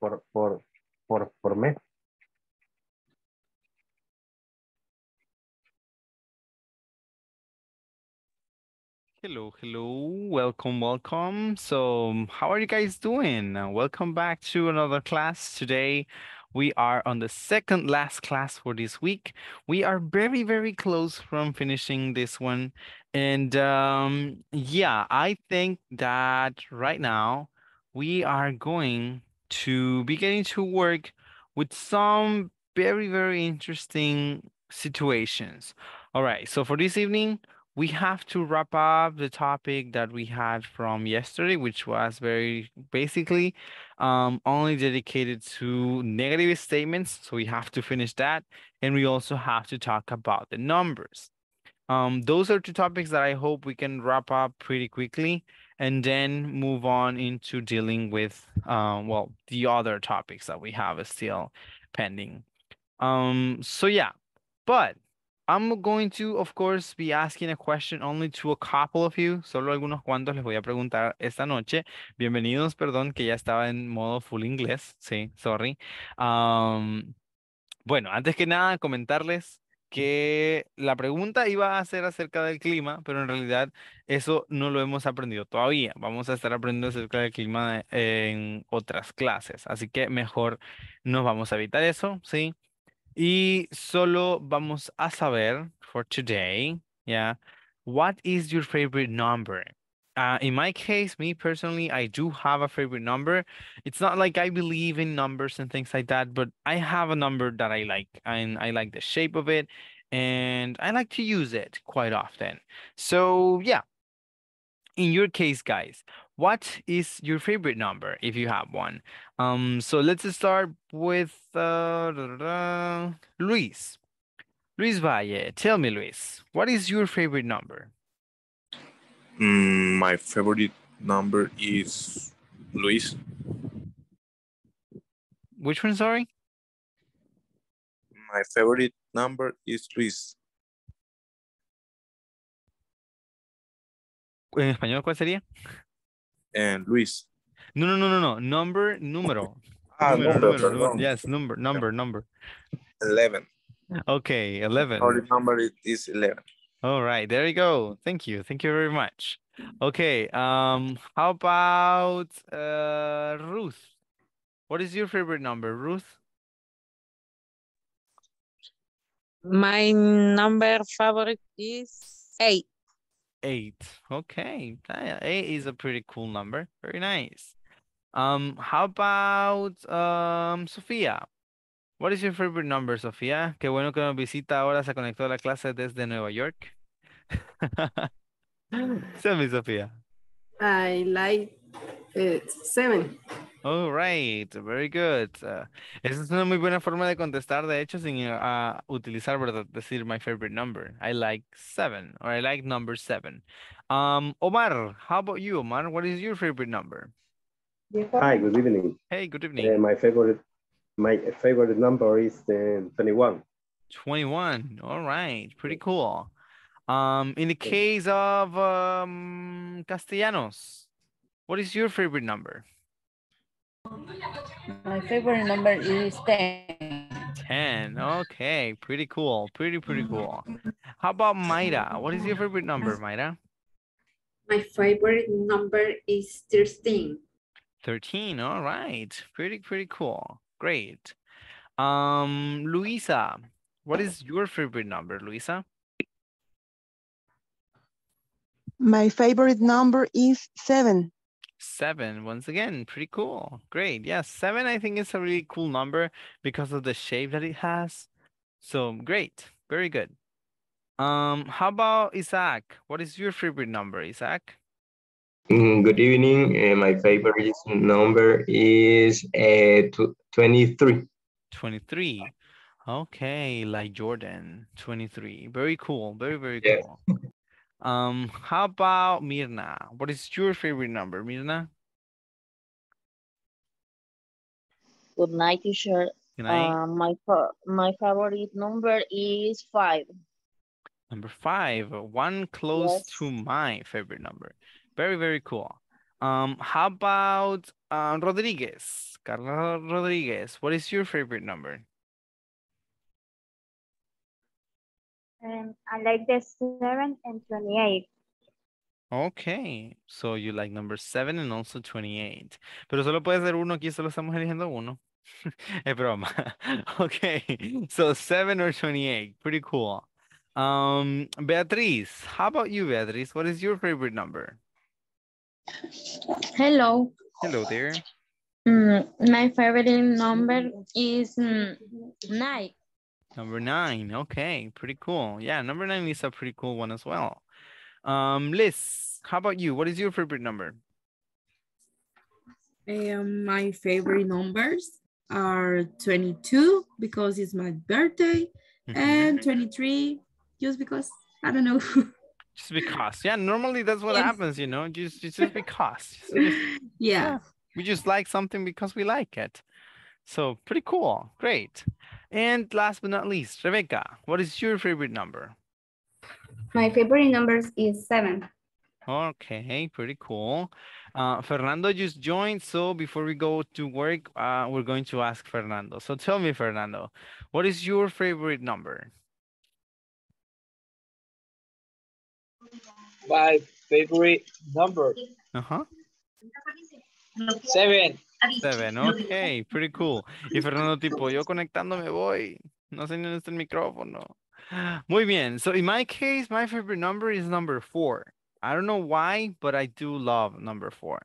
por, por, por, por mes. Hello, hello, welcome, welcome. So how are you guys doing? Uh, welcome back to another class. Today we are on the second last class for this week. We are very, very close from finishing this one. And um, yeah, I think that right now we are going to beginning to work with some very, very interesting situations. All right, so for this evening, we have to wrap up the topic that we had from yesterday, which was very basically um, only dedicated to negative statements. So we have to finish that. And we also have to talk about the numbers. Um, those are two topics that I hope we can wrap up pretty quickly and then move on into dealing with, uh, well, the other topics that we have is still pending. Um, so yeah, but I'm going to, of course, be asking a question only to a couple of you. Solo algunos cuantos les voy a preguntar esta noche. Bienvenidos, perdón, que ya estaba en modo full inglés. Sí, sorry. Um, bueno, antes que nada, comentarles que la pregunta iba a ser acerca del clima, pero en realidad eso no lo hemos aprendido todavía. Vamos a estar aprendiendo acerca del clima en otras clases, así que mejor nos vamos a evitar eso, ¿sí? Y solo vamos a saber for today, Yeah, what is your favorite number? uh, in my case, me personally, I do have a favorite number. It's not like I believe in numbers and things like that, but I have a number that I like and I like the shape of it and I like to use it quite often. So, yeah. In your case, guys, what is your favorite number if you have one? Um, so let's start with uh, da, da, da, Luis. Luis Valle, tell me, Luis, what is your favorite number? Mm, my favorite number is Luis. Which one, sorry? My favorite number is Luis. ¿En español cuál sería? And Luis. No, no, no, no, no. Number, número. ah, número, number, número, number. Yes, number, number, yeah. number. 11. Okay, 11. Our number is 11. All right, there you go. Thank you. Thank you very much. Okay, um, how about uh, Ruth? What is your favorite number, Ruth? My number favorite is eight. Eight. Okay. Eight is a pretty cool number. Very nice. Um, how about um Sophia? What is your favorite number, Sofía? Qué bueno que nos visita ahora, se conectó a la clase desde Nueva York. Tell me, Sofía. I like it. Eh, seven. All right, very good. Uh, esa es una muy buena forma de contestar, de hecho, sin uh, utilizar, ¿verdad? Decir my favorite number. I like seven, or I like number seven. Um, Omar, how about you, Omar? What is your favorite number? Hi, good evening. Hey, good evening. Uh, my favorite my favorite number is uh, 21. 21. All right. Pretty cool. Um, in the case of um, Castellanos, what is your favorite number? My favorite number is 10. 10. Okay. Pretty cool. Pretty, pretty cool. How about maida What is your favorite number, maida My favorite number is 13. 13. All right. Pretty, pretty cool. Great. Um, Luisa, what is your favorite number, Luisa? My favorite number is seven. Seven, once again, pretty cool. Great. Yes, yeah, seven, I think, is a really cool number because of the shape that it has. So great, very good. Um, how about Isaac? What is your favorite number, Isaac? Mm, good evening. Uh, my favorite number is uh, 23. 23. Okay, like Jordan, 23. Very cool. Very, very cool. Um, how about Mirna? What is your favorite number, Mirna? Good night, teacher. Good night. Uh, my my favorite number is five. Number five, one close yes. to my favorite number. Very, very cool. Um, how about uh, Rodriguez? Carlos Rodriguez, what is your favorite number? Um, I like the 7 and 28. Okay, so you like number 7 and also 28. Pero solo puede ser uno, aquí solo estamos eligiendo uno. es broma. okay, so 7 or 28, pretty cool. Um, Beatriz, how about you, Beatriz? What is your favorite number? Hello. Hello there. Mm, my favorite number is mm, nine. Number nine, okay, pretty cool. Yeah, number nine is a pretty cool one as well. Um, Liz, how about you? What is your favorite number? Um, my favorite numbers are 22 because it's my birthday mm-hmm. and 23 just because, I don't know. just because yeah normally that's what yes. happens you know just just because just, yeah. yeah we just like something because we like it so pretty cool great and last but not least rebecca what is your favorite number my favorite number is seven okay pretty cool uh, fernando just joined so before we go to work uh, we're going to ask fernando so tell me fernando what is your favorite number my favorite number. Uh-huh. Seven. Seven, ok, pretty cool. Y Fernando tipo, yo conectando me voy. No sé ni dónde está el micrófono. Muy bien. So in my case, my favorite number is number four. I don't know why, but I do love number four.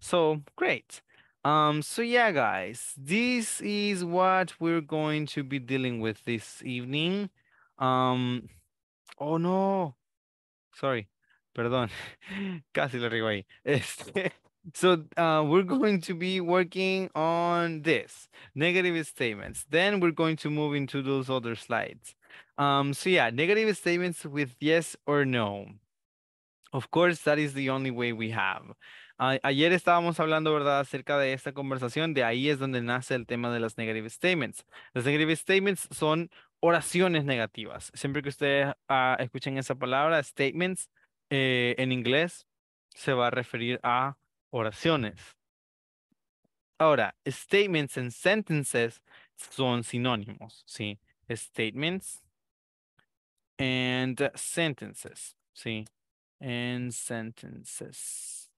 So great. Um, so yeah, guys, this is what we're going to be dealing with this evening. Um, oh no, sorry. Perdón, casi lo digo ahí. Este, so uh, we're going to be working on this, negative statements. Then we're going to move into those other slides. Um, so yeah, negative statements with yes or no. Of course, that is the only way we have. Ah, ayer estábamos hablando, ¿verdad?, acerca de esta conversación. De ahí es donde nace el tema de las negative statements. Las negative statements son oraciones negativas. Siempre que ustedes ah, escuchen esa palabra, statements, eh, en inglés se va a referir a oraciones. Ahora, statements and sentences son sinónimos, ¿sí? Statements and sentences, ¿sí? And sentences.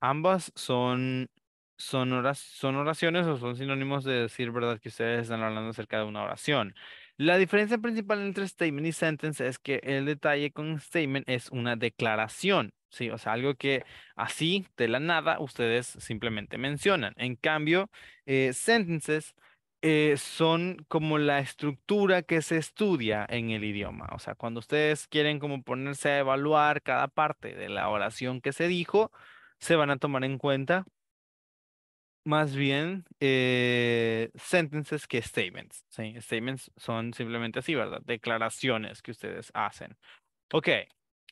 Ambas son, son, oraciones o son sinónimos de decir, ¿verdad? Que ustedes están hablando acerca de una oración. La diferencia principal entre statement y sentence es que el detalle con statement es una declaración, ¿sí? O sea, algo que así, de la nada, ustedes simplemente mencionan. En cambio, eh, sentences eh, son como la estructura que se estudia en el idioma. O sea, cuando ustedes quieren como ponerse a evaluar cada parte de la oración que se dijo, se van a tomar en cuenta más bien eh, sentences que statements. ¿sí? Statements son simplemente así, ¿verdad? Declaraciones que ustedes hacen. Ok,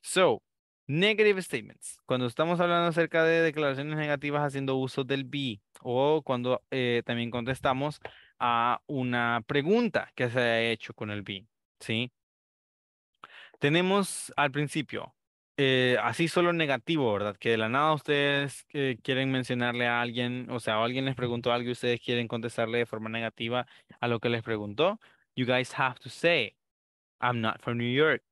so, negative statements. Cuando estamos hablando acerca de declaraciones negativas haciendo uso del be o cuando eh, también contestamos a una pregunta que se ha hecho con el be, ¿sí? Tenemos al principio eh, así solo negativo, ¿verdad? Que de la nada ustedes eh, quieren mencionarle a alguien, o sea, alguien les preguntó algo y ustedes quieren contestarle de forma negativa a lo que les preguntó. You guys have to say, I'm not from New York.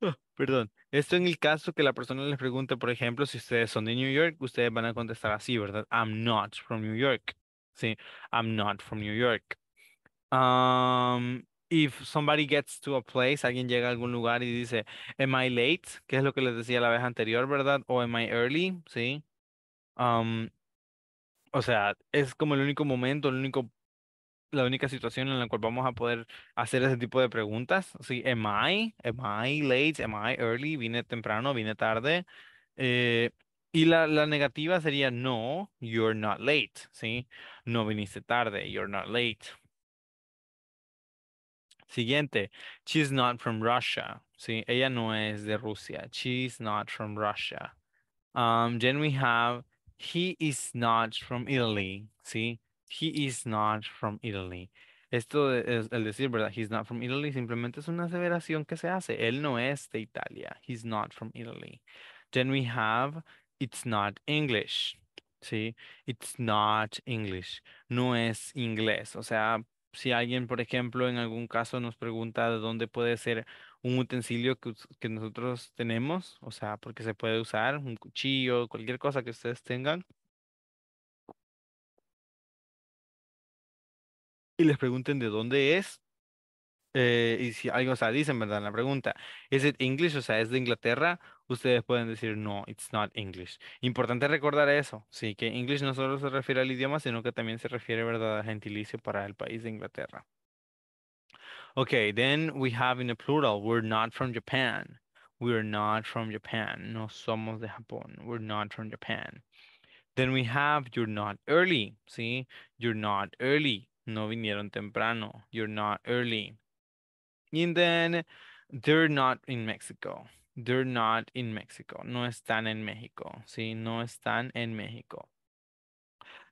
Ah, perdón. Esto en el caso que la persona les pregunte, por ejemplo, si ustedes son de New York, ustedes van a contestar así, ¿verdad? I'm not from New York. Sí, I'm not from New York. Um, if somebody gets to a place, alguien llega a algún lugar y dice, am I late? Que es lo que les decía la vez anterior, ¿verdad? O am I early? Sí. Um, o sea, es como el único momento, el único, la única situación en la cual vamos a poder hacer ese tipo de preguntas. Sí, am I? Am I late? Am I early? Vine temprano, vine tarde. Eh, y la, la negativa sería no, you're not late, ¿sí? No viniste tarde, you're not late. Siguiente, she's not from Russia. Sí, ella no es de Rusia. She's not from Russia. Um, then we have, he is not from Italy. Sí, he is not from Italy. Esto es el decir, ¿verdad? He's not from Italy simplemente es una aseveración que se hace. Él no es de Italia. He's not from Italy. Then we have, it's not English. Sí, it's not English. No es inglés. O sea, si alguien, por ejemplo, en algún caso nos pregunta de dónde puede ser un utensilio que, que, nosotros tenemos, o sea, porque se puede usar un cuchillo, cualquier cosa que ustedes tengan. Y les pregunten de dónde es, eh, y si algo, o sea, dicen, ¿verdad? En la pregunta, ¿es it English? O sea, ¿es de Inglaterra? Ustedes pueden decir, no, it's not English. Importante recordar eso, sí, que English no solo se refiere al idioma, sino que también se refiere, ¿verdad?, a gentilicio para el país de Inglaterra. Okay, then we have in the plural, we're not from Japan. We're not from Japan. No somos de Japón. We're not from Japan. Then we have, you're not early, ¿sí? You're not early. No vinieron temprano. You're not early. And then they're not in Mexico. They're not in Mexico. No están en México. Sí, no están en México.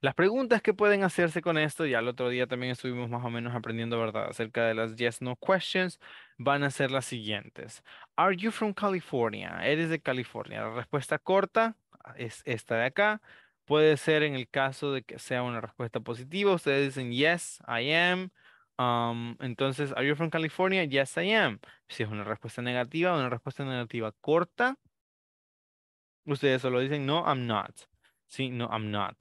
Las preguntas que pueden hacerse con esto, ya el otro día también estuvimos más o menos aprendiendo, ¿verdad?, acerca de las yes no questions, van a ser las siguientes. Are you from California? ¿Eres de California? La respuesta corta es esta de acá. Puede ser en el caso de que sea una respuesta positiva, ustedes dicen yes, I am entonces, ¿are you from California? Yes, I am. Si es una respuesta negativa, o una respuesta negativa corta, ustedes solo dicen, no, I'm not. Sí, no, I'm not.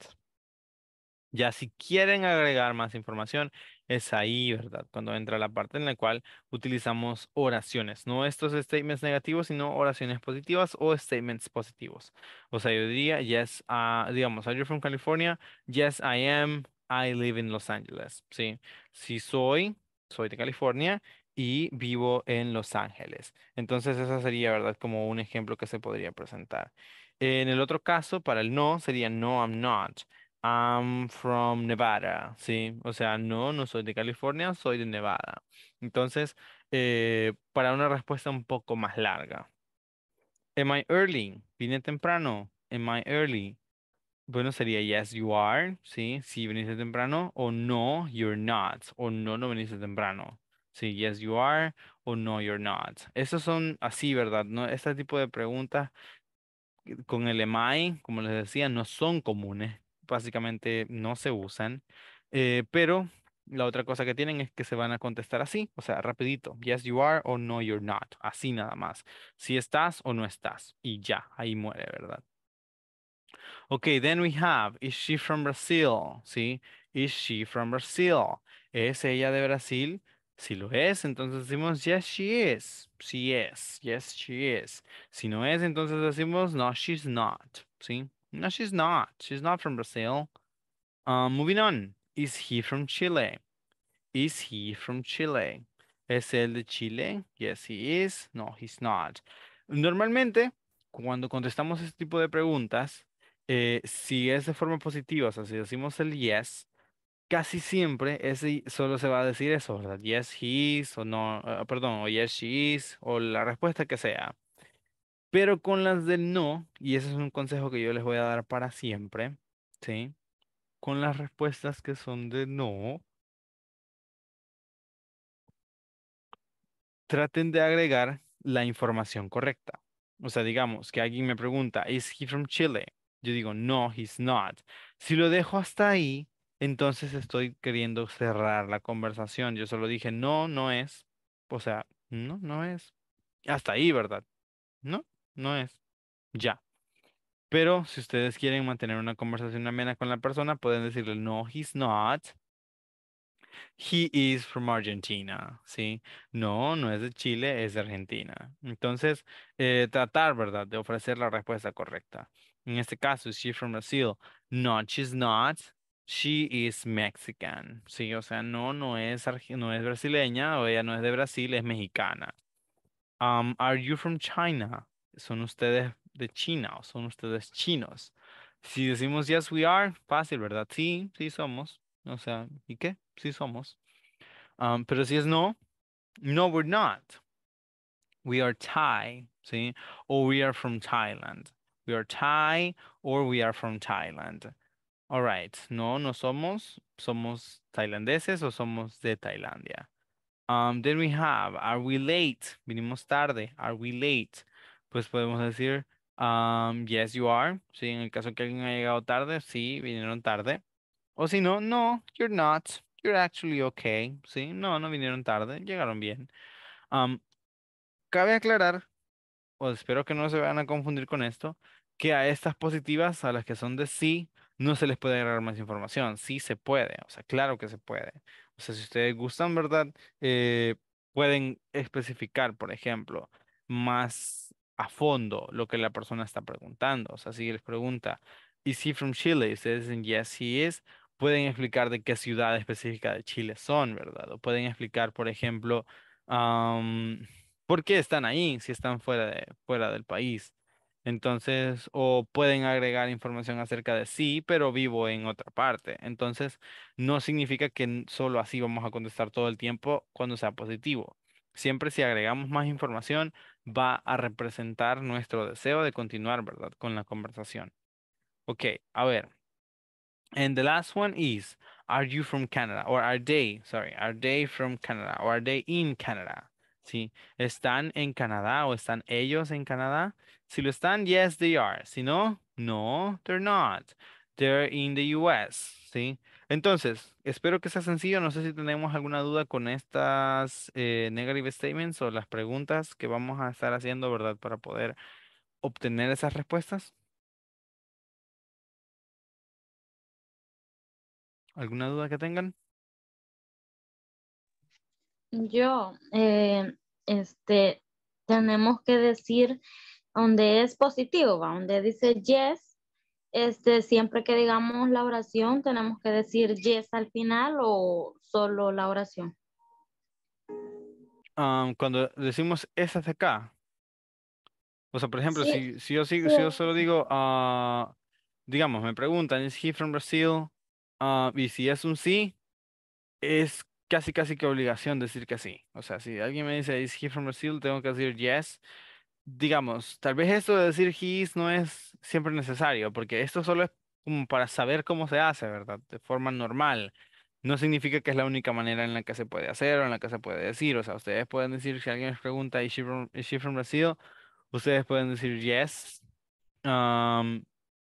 Ya si quieren agregar más información, es ahí, ¿verdad? Cuando entra la parte en la cual utilizamos oraciones. No estos statements negativos, sino oraciones positivas o statements positivos. O sea, yo diría, yes, ah, digamos, are you from California? Yes, I am. I live in Los Angeles. Sí si soy, soy de California y vivo en Los Ángeles. Entonces, esa sería, ¿verdad? Como un ejemplo que se podría presentar. En el otro caso, para el no, sería no, I'm not. I'm from Nevada, ¿sí? O sea, no, no soy de California, soy de Nevada. Entonces, eh, para una respuesta un poco más larga. Am I early? ¿Vine temprano? Am I early? Bueno, sería yes, you are, ¿sí? Si veniste temprano, o no, you're not, o no, no veniste temprano. Sí, yes, you are, o no, you're not. Esos son así, ¿verdad? ¿No? Este tipo de preguntas eh, con el MI, como les decía, no son comunes. Básicamente no se usan. Eh, pero la otra cosa que tienen es que se van a contestar así, o sea, rapidito. Yes, you are o no, you're not. Así nada más. Si estás o no estás. Y ya, ahí muere, ¿verdad? Okay, then we have, is she from Brazil? ¿Sí? Is she from Brazil? ¿Es ella de Brasil? Si lo es, entonces decimos, yes, she is. She is. Yes, she is. Si no es, entonces decimos, no, she's not. ¿Sí? No, she's not. She's not from Brazil. Uh, um, moving on. Is he from Chile? Is he from Chile? ¿Es él de Chile? Yes, he is. No, he's not. Normalmente, cuando contestamos este tipo de preguntas, Eh, si es de forma positiva, o sea, si decimos el yes, casi siempre ese solo se va a decir eso, ¿verdad? Yes, he is, o no, ah, perdón, o yes, she is, o la respuesta que sea. Pero con las del no, y ese es un consejo que yo les voy a dar para siempre, ¿sí? Con las respuestas que son de no, traten de agregar la información correcta. O sea, digamos que alguien me pregunta, ¿Is he from Chile? yo digo, no, he's not. Si lo dejo hasta ahí, entonces estoy queriendo cerrar la conversación. Yo solo dije, no, no es. O sea, no, no es. Hasta ahí, ¿verdad? No, no es. Ya. Pero si ustedes quieren mantener una conversación amena con la persona, pueden decirle, no, he's not. He is from Argentina, ¿sí? No, no es de Chile, es de Argentina. Entonces, eh, tratar, ¿verdad?, de ofrecer la respuesta correcta. En este caso, is she from Brazil? No, she's not. She is Mexican. Sí, o sea, no, no es, no es brasileña o ella no es de Brasil, es mexicana. Um, are you from China? ¿Son ustedes de China o son ustedes chinos? Si decimos yes, we are, fácil, ¿verdad? Sí, sí somos. O sea, ¿y qué? Sí somos. Um, pero si es no, no, we're not. We are Thai, ¿sí? O we are from Thailand. We are Thai or we are from Thailand. All right. No, no somos. Somos tailandeses o somos de Tailandia. Um, then we have, are we late? Vinimos tarde. Are we late? Pues podemos decir, um, yes, you are. sí, en el caso que alguien ha llegado tarde, sí, vinieron tarde. O si no, no, you're not. You're actually okay. Sí, no, no vinieron tarde. Llegaron bien. Um, cabe aclarar, o espero que no se vayan a confundir con esto, que a estas positivas, a las que son de sí, no se les puede agregar más información. Sí se puede, o sea, claro que se puede. O sea, si ustedes gustan, ¿verdad? Eh, pueden especificar, por ejemplo, más a fondo lo que la persona está preguntando. O sea, si les pregunta, ¿Is he de Chile? Y ustedes dicen, yes, he is. Pueden explicar de qué ciudad específica de Chile son, ¿verdad? O pueden explicar, por ejemplo, por qué están ahí si están fuera, de, fuera del país. Entonces, o pueden agregar información acerca de sí, pero vivo en otra parte. Entonces, no significa que solo así vamos a contestar todo el tiempo cuando sea positivo. Siempre si agregamos más información, va a representar nuestro deseo de continuar, ¿verdad? Con la conversación. Ok, a ver. And the last one is, are you from Canada? Or are they, sorry, are they from Canada? Or are they in Canada? ¿sí? ¿Están en Canadá o están ellos en Canadá? Si lo están, yes, they are. Si no, no, they're not. They're in the US, ¿sí? Entonces, espero que sea sencillo. No sé si tenemos alguna duda con estas eh, negative statements o las preguntas que vamos a estar haciendo, ¿verdad? Para poder obtener esas respuestas. ¿Alguna duda que tengan? Yo, eh, este, tenemos que decir donde es positivo, donde dice yes, este, siempre que digamos la oración, tenemos que decir yes al final o solo la oración. Ah, cuando decimos es hasta acá, o sea, por ejemplo, si, yo si yo solo digo, ah, digamos, me preguntan, ¿es he from Brazil? Ah, y si es un sí, es casi, casi que obligación decir que sí. O sea, si alguien me dice, ¿Is he from Brazil? Tengo que decir yes. Digamos, tal vez esto de decir he is no es siempre necesario, porque esto solo es como para saber cómo se hace, ¿verdad? De forma normal. No significa que es la única manera en la que se puede hacer o en la que se puede decir. O sea, ustedes pueden decir, si alguien les pregunta, ¿Is she from, Brazil? Ustedes pueden decir yes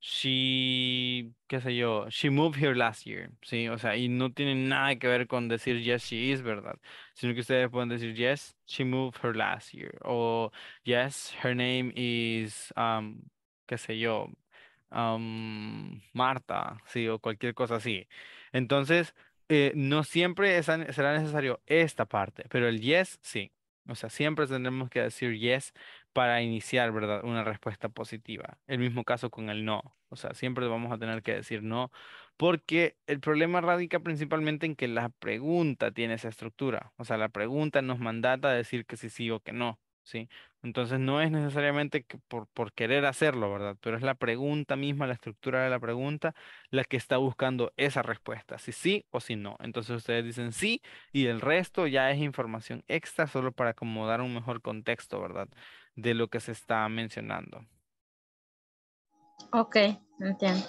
she, qué sé yo, she moved here last year, ¿sí? O sea, y no tiene nada que ver con decir yes, she is, ¿verdad? Sino que ustedes pueden decir yes, she moved her last year, o yes, her name is, um, qué sé yo, um, Marta, ¿sí? O cualquier cosa así. Entonces, eh, no siempre será necesario esta parte, pero el yes, sí. O sea, siempre tendremos que decir yes para iniciar, ¿verdad?, una respuesta positiva. El mismo caso con el no. O sea, siempre vamos a tener que decir no, porque el problema radica principalmente en que la pregunta tiene esa estructura. O sea, la pregunta nos mandata a decir que sí, sí o que no. ¿sí? Entonces no es necesariamente por, querer hacerlo, ¿verdad? Pero es la pregunta misma, la estructura de la pregunta, la que está buscando esa respuesta, si sí o si no. Entonces ustedes dicen sí y el resto ya es información extra solo para acomodar un mejor contexto, ¿verdad? De lo que se está mencionando. Ok, entiendo.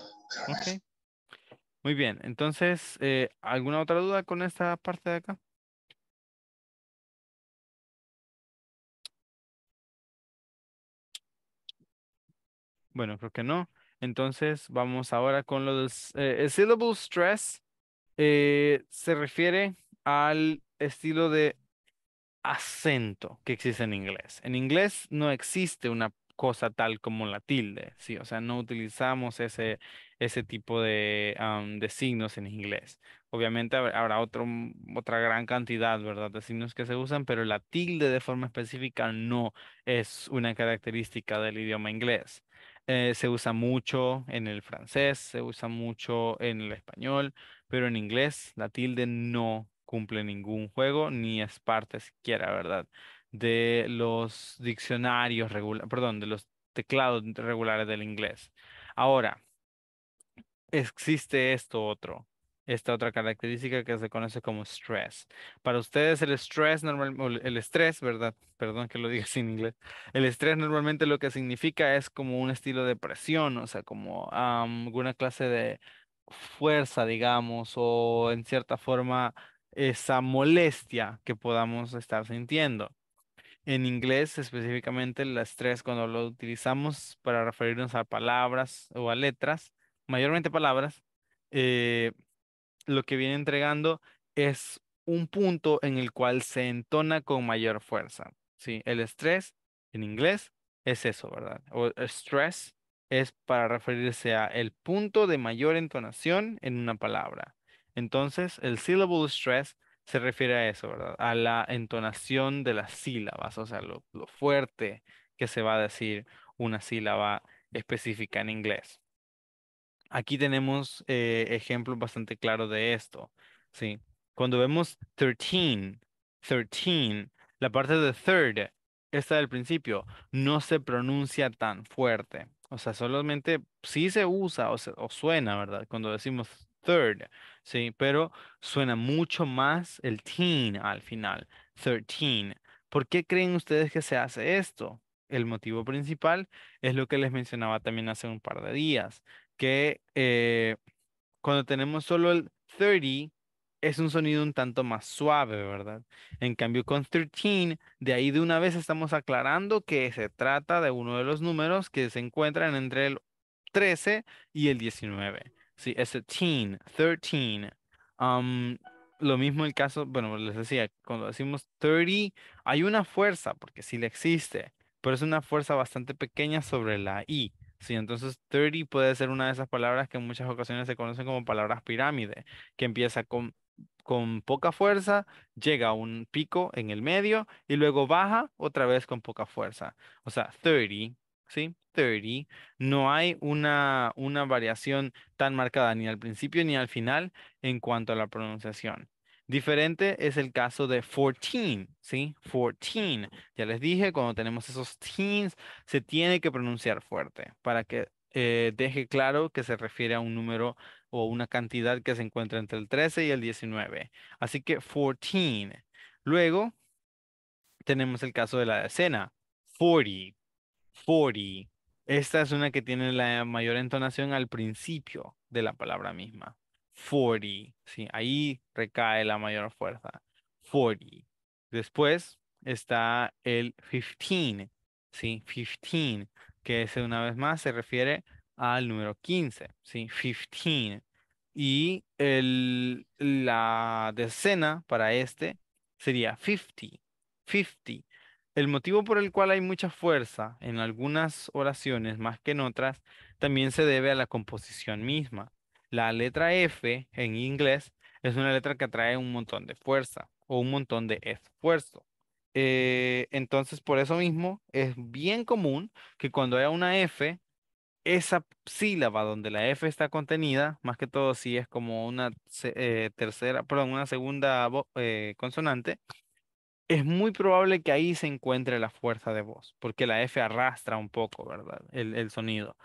Muy bien, entonces, eh, ¿alguna otra duda con esta parte de acá? Bueno, creo que no. Entonces vamos ahora con los del eh, syllable stress. Eh, se refiere al estilo de acento que existe en inglés. En inglés no existe una cosa tal como la tilde, ¿sí? O sea, no utilizamos ese, ese tipo de, de signos en inglés. Obviamente habrá otro, otra gran cantidad, ¿verdad?, de signos que se usan, pero la tilde de forma específica no es una característica del idioma inglés. Eh, se usa mucho en el francés, se usa mucho en el español, pero en inglés la tilde no cumple ningún juego ni es parte siquiera, ¿verdad? De los diccionarios regulares, perdón, de los teclados regulares del inglés. Ahora, existe esto otro, esta otra característica que se conoce como stress. Para ustedes el stress normal, el estrés, ¿verdad? Perdón que lo diga en inglés. El estrés normalmente lo que significa es como un estilo de presión, o sea, como alguna clase de fuerza, digamos, o en cierta forma esa molestia que podamos estar sintiendo. En inglés, específicamente el estrés, cuando lo utilizamos para referirnos a palabras o a letras, mayormente palabras, eh, lo que viene entregando es un punto en el cual se entona con mayor fuerza. ¿sí? El stress en inglés es eso, ¿verdad? O eh, stress es para referirse a el punto de mayor entonación en una palabra. Entonces, el syllable stress se refiere a eso, ¿verdad? A la entonación de las sílabas, o sea, lo fuerte que se va a decir una sílaba específica en inglés. Aquí tenemos ejemplo eh, ejemplos bastante claros de esto. ¿sí? Cuando vemos 13, 13, la parte de third, esta del principio, no se pronuncia tan fuerte. O sea, solamente sí se usa o, suena, ¿verdad? Cuando decimos third, ¿sí? Pero suena mucho más el teen al final, 13. ¿Por qué creen ustedes que se hace esto? El motivo principal es lo que les mencionaba también hace un par de días, que eh, cuando tenemos solo el 30, es un sonido un tanto más suave, ¿verdad? En cambio, con 13, de ahí de una vez estamos aclarando que se trata de uno de los números que se encuentran entre el 13 y el 19. Sí, es el 13. Um, lo mismo el caso, bueno, les decía, cuando decimos 30, hay una fuerza, porque sí le existe, pero es una fuerza bastante pequeña sobre la I. Sí, entonces 30 puede ser una de esas palabras que en muchas ocasiones se conocen como palabras pirámide, que empieza con, poca fuerza, llega a un pico en el medio y luego baja otra vez con poca fuerza. O sea, 30, ¿sí? no hay una variación tan marcada ni al principio ni al final en cuanto a la pronunciación. Diferente es el caso de 14, ¿sí? 14. Ya les dije, cuando tenemos esos teens, se tiene que pronunciar fuerte para que eh, deje claro que se refiere a un número o una cantidad que se encuentra entre el 13 y el 19. Así que 14. Luego tenemos el caso de la decena. 40. 40. Esta es una que tiene la mayor entonación al principio de la palabra misma. 40, ¿sí? Ahí recae la mayor fuerza, 40. Después está el 15, 15, que es una vez más se refiere al número 15, 15. Y la decena para este sería 50, 50. El motivo por el cual hay mucha fuerza en algunas oraciones más que en otras también se debe a la composición misma. La letra F en inglés es una letra que atrae un montón de fuerza o un montón de esfuerzo. Eh, entonces, por eso mismo, es bien común que cuando haya una F, esa sílaba donde la F está contenida, más que todo si es como una eh, tercera, perdón, una segunda eh, consonante, es muy probable que ahí se encuentre la fuerza de voz, porque la F arrastra un poco, ¿verdad? el sonido.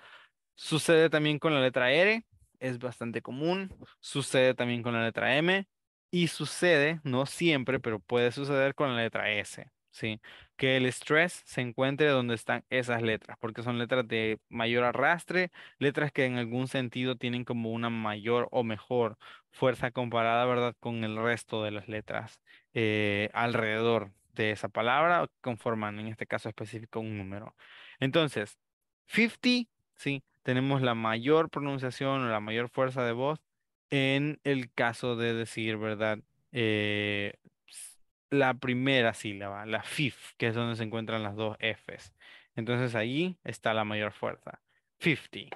Sucede también con la letra R, es bastante común, sucede también con la letra M y sucede, no siempre, pero puede suceder con la letra S, ¿sí? Que el estrés se encuentre donde están esas letras, porque son letras de mayor arrastre, letras que en algún sentido tienen como una mayor o mejor fuerza comparada, ¿verdad?, con el resto de las letras eh, alrededor de esa palabra, conforman en este caso específico un número. Entonces, 50 ¿sí? Tenemos la mayor pronunciación o la mayor fuerza de voz en el caso de decir, ¿verdad? Eh, la primera sílaba, la fif, que es donde se encuentran las dos Fs. Entonces ahí está la mayor fuerza. FIFTY.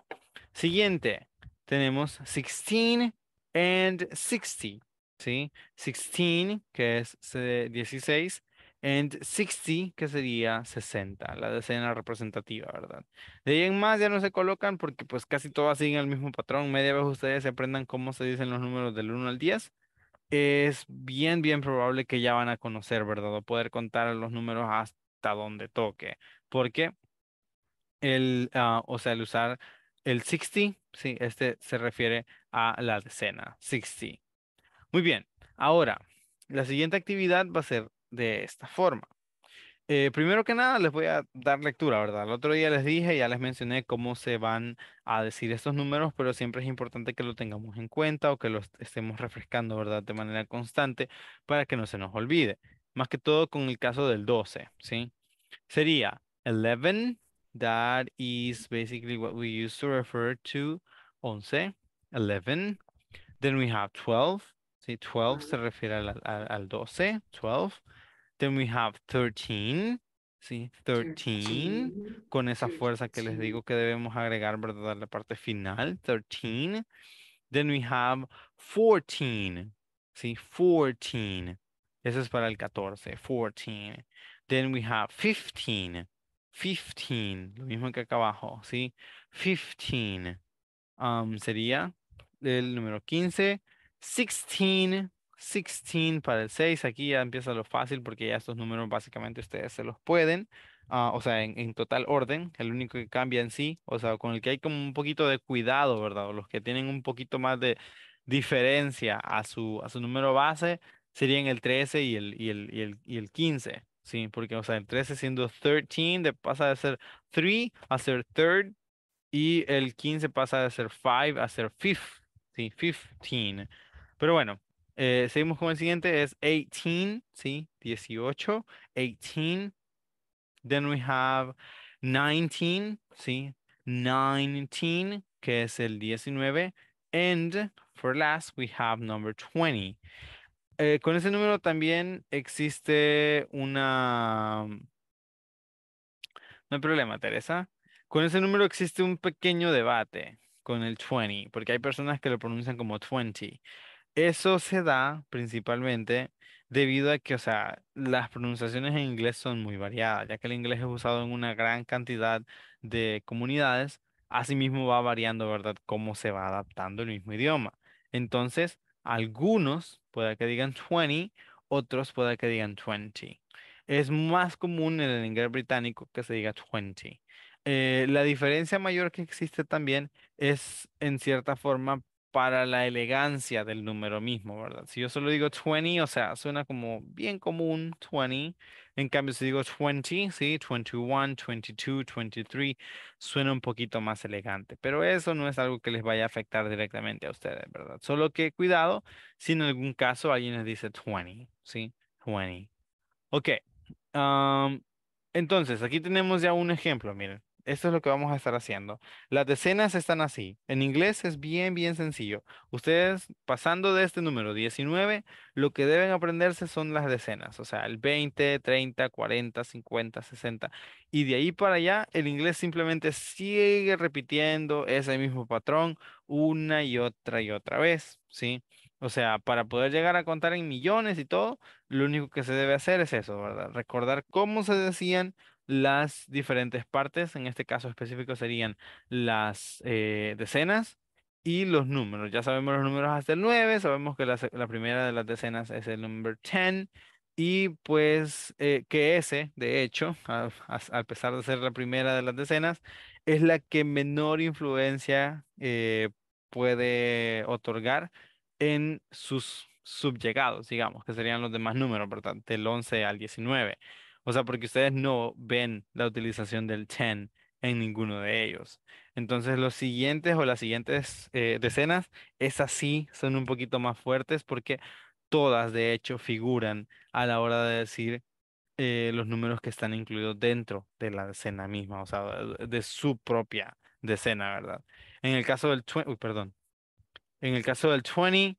Siguiente, tenemos 16 and 60. ¿sí? 16, que es 16, eh, and 60, que sería 60, la decena representativa, ¿verdad? De ahí en más ya no se colocan porque pues casi todas siguen el mismo patrón. Media vez ustedes se aprendan cómo se dicen los números del 1 al 10. Es bien, bien probable que ya van a conocer, ¿verdad? O poder contar los números hasta donde toque. Porque el, ah, o sea, el usar el 60, sí, este se refiere a la decena, 60. Muy bien, ahora, la siguiente actividad va a ser de esta forma. Eh, primero que nada, les voy a dar lectura, ¿verdad? El otro día les dije, ya les mencioné cómo se van a decir estos números, pero siempre es importante que lo tengamos en cuenta o que lo estemos refrescando, ¿verdad? De manera constante para que no se nos olvide. Más que todo con el caso del 12, ¿sí? Sería 11, that is basically what we used to refer to 11, 11. Then we have 12, ¿sí? 12 se refiere al 12, 12. Then we have 13. Sí, 13, con esa fuerza que les digo que debemos agregar, ¿verdad? La parte final, 13. Then we have 14, sí, 14. Eso es para el 14, 14. Then we have 15, 15, lo mismo que acá abajo, sí, 15. Um, sería el número 15, 16, 16 para el 6. Aquí ya empieza lo fácil porque ya estos números básicamente ustedes se los pueden. Ah, o sea, en, total orden, el único que cambia en sí, o sea, con el que hay como un poquito de cuidado, ¿verdad? los que tienen un poquito más de diferencia a su, a su número base serían el 13 y el, y el, el, y el 15, ¿sí? Porque, o sea, el 13 siendo 13 de, pasa de ser 3 a ser 3 y el 15 pasa de ser 5 a ser 5, ¿sí? 15. Pero bueno, eh, seguimos con el siguiente, es 18, ¿sí? 18, 18. Then we have 19, ¿sí? 19, que es el 19. And for last, we have number 20. Eh, con ese número también existe una... Mm, no hay problema, Teresa. Con ese número existe un pequeño debate con el 20, porque hay personas que lo pronuncian como 20. Eso se da principalmente debido a que, o sea, las pronunciaciones en inglés son muy variadas, ya que el inglés es usado en una gran cantidad de comunidades, asimismo va variando, ¿verdad?, cómo se va adaptando el mismo idioma. Entonces, algunos pueda que digan 20, otros pueda que digan 20. Es más común en el inglés británico que se diga 20. Eh, la diferencia mayor que existe también es, en cierta forma, para la elegancia del número mismo, ¿verdad? Si yo solo digo 20, o sea, suena como bien común 20. En cambio, si digo 20, sí, 21, 22, 23, suena un poquito más elegante. Pero eso no es algo que les vaya a afectar directamente a ustedes, ¿verdad? Solo que cuidado si en algún caso alguien les dice 20, sí, 20. Ok. entonces, aquí tenemos ya un ejemplo, miren esto es lo que vamos a estar haciendo. Las decenas están así. En inglés es bien, bien sencillo. Ustedes, pasando de este número 19, lo que deben aprenderse son las decenas. O sea, el 20, 30, 40, 50, 60. Y de ahí para allá, el inglés simplemente sigue repitiendo ese mismo patrón una y otra y otra vez. ¿Sí? O sea, para poder llegar a contar en millones y todo, lo único que se debe hacer es eso, ¿verdad? Recordar cómo se decían las diferentes partes, en este caso específico serían las eh, decenas y los números. Ya sabemos los números hasta el 9, sabemos que la, primera de las decenas es el número 10 y pues eh, que ese, de hecho, a, pesar de ser la primera de las decenas, es la que menor influencia eh, puede otorgar en sus subllegados, digamos, que serían los demás números, tanto, Del 11 al 19. O sea, porque ustedes no ven la utilización del ten en ninguno de ellos. Entonces los siguientes o las siguientes eh, decenas, esas sí son un poquito más fuertes porque todas de hecho figuran a la hora de decir eh, los números que están incluidos dentro de la decena misma, o sea, de, su propia decena, ¿verdad? En el caso del 20, perdón. En el caso del 20,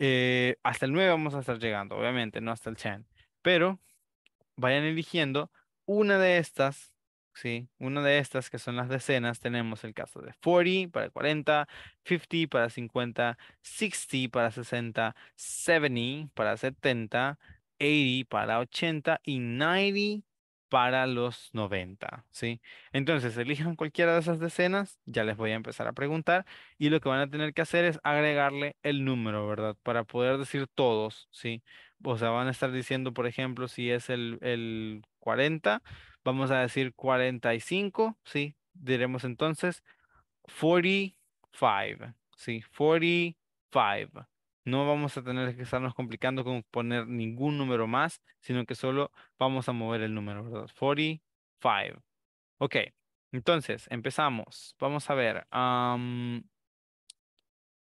Eh, hasta el 9 vamos a estar llegando, obviamente, no hasta el 10. Pero vayan eligiendo una de estas, ¿sí? Una de estas que son las decenas. Tenemos el caso de 40 para 40, 50 para 50, 60 para 60, 70 para 70, 80 para 80 y 90 para los 90, ¿sí? Entonces, elijan cualquiera de esas decenas, ya les voy a empezar a preguntar, y lo que van a tener que hacer es agregarle el número, ¿verdad? Para poder decir todos, ¿sí? O sea, van a estar diciendo, por ejemplo, si es el, 40, vamos a decir 45, ¿sí? Diremos entonces 45, ¿sí? 45, no vamos a tener que estarnos complicando con poner ningún número más, sino que solo vamos a mover el número, ¿verdad? 45. Ok, entonces empezamos. Vamos a ver.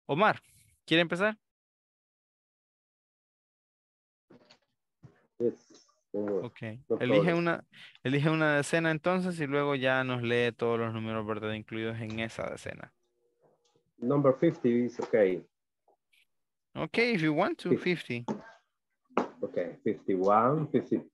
Omar, ¿quiere empezar? Yes. Ok, elige una, elige una decena entonces y luego ya nos lee todos los números, ¿verdad? Incluidos en esa decena. Number 50 is okay. Okay, if you want to, 50. 50. Okay, 51, 52,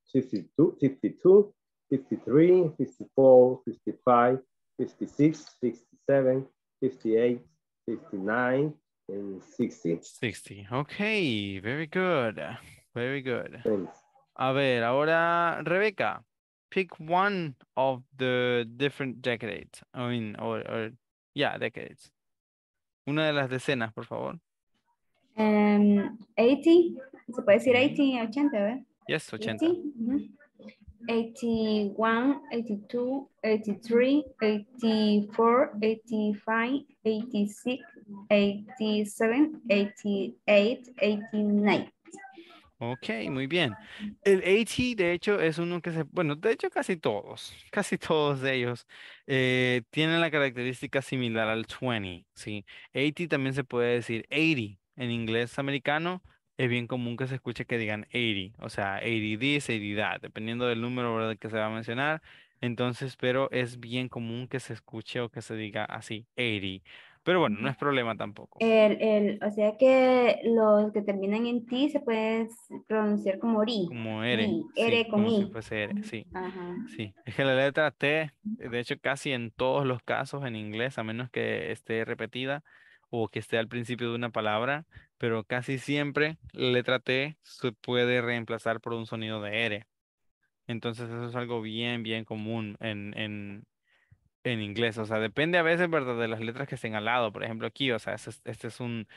52, 53, 54, 55, 56, 67, 58, 59, and 60. 60, okay, very good, very good. Thanks. A ver, ahora Rebeca, pick one of the different decades, I mean, or, or yeah, decades. Una de las decenas, por favor. 80, em, se puede decir 80, 80, ¿verdad? Yes, 80. 81, 82, 83, 84, 85, 86, 87, 88, 89. Ok, muy bien. El 80, de hecho, es uno que se, bueno, de hecho casi todos, casi todos de ellos eh, tienen la característica similar al 20, ¿sí? 80 también se puede decir 80, en inglés americano, es bien común que se escuche que digan 80, o sea, 80 this, 80 that, dependiendo del número que se va a mencionar. Entonces, pero es bien común que se escuche o que se diga así, 80. Pero bueno, no es problema tampoco. El, el, o sea que los que terminan en ti se pueden pronunciar como ri. Como R. R con I. sí. Ajá. Sí. Es que la letra T, de hecho, casi en todos los casos en inglés, a menos que esté repetida, o que esté al principio de una palabra, pero casi siempre la letra T se puede reemplazar por un sonido de R. Entonces eso es algo bien, bien común en, en, inglés. O sea, depende a veces, ¿verdad? De las letras que estén al lado. Por ejemplo, aquí, o sea, este, este es, un,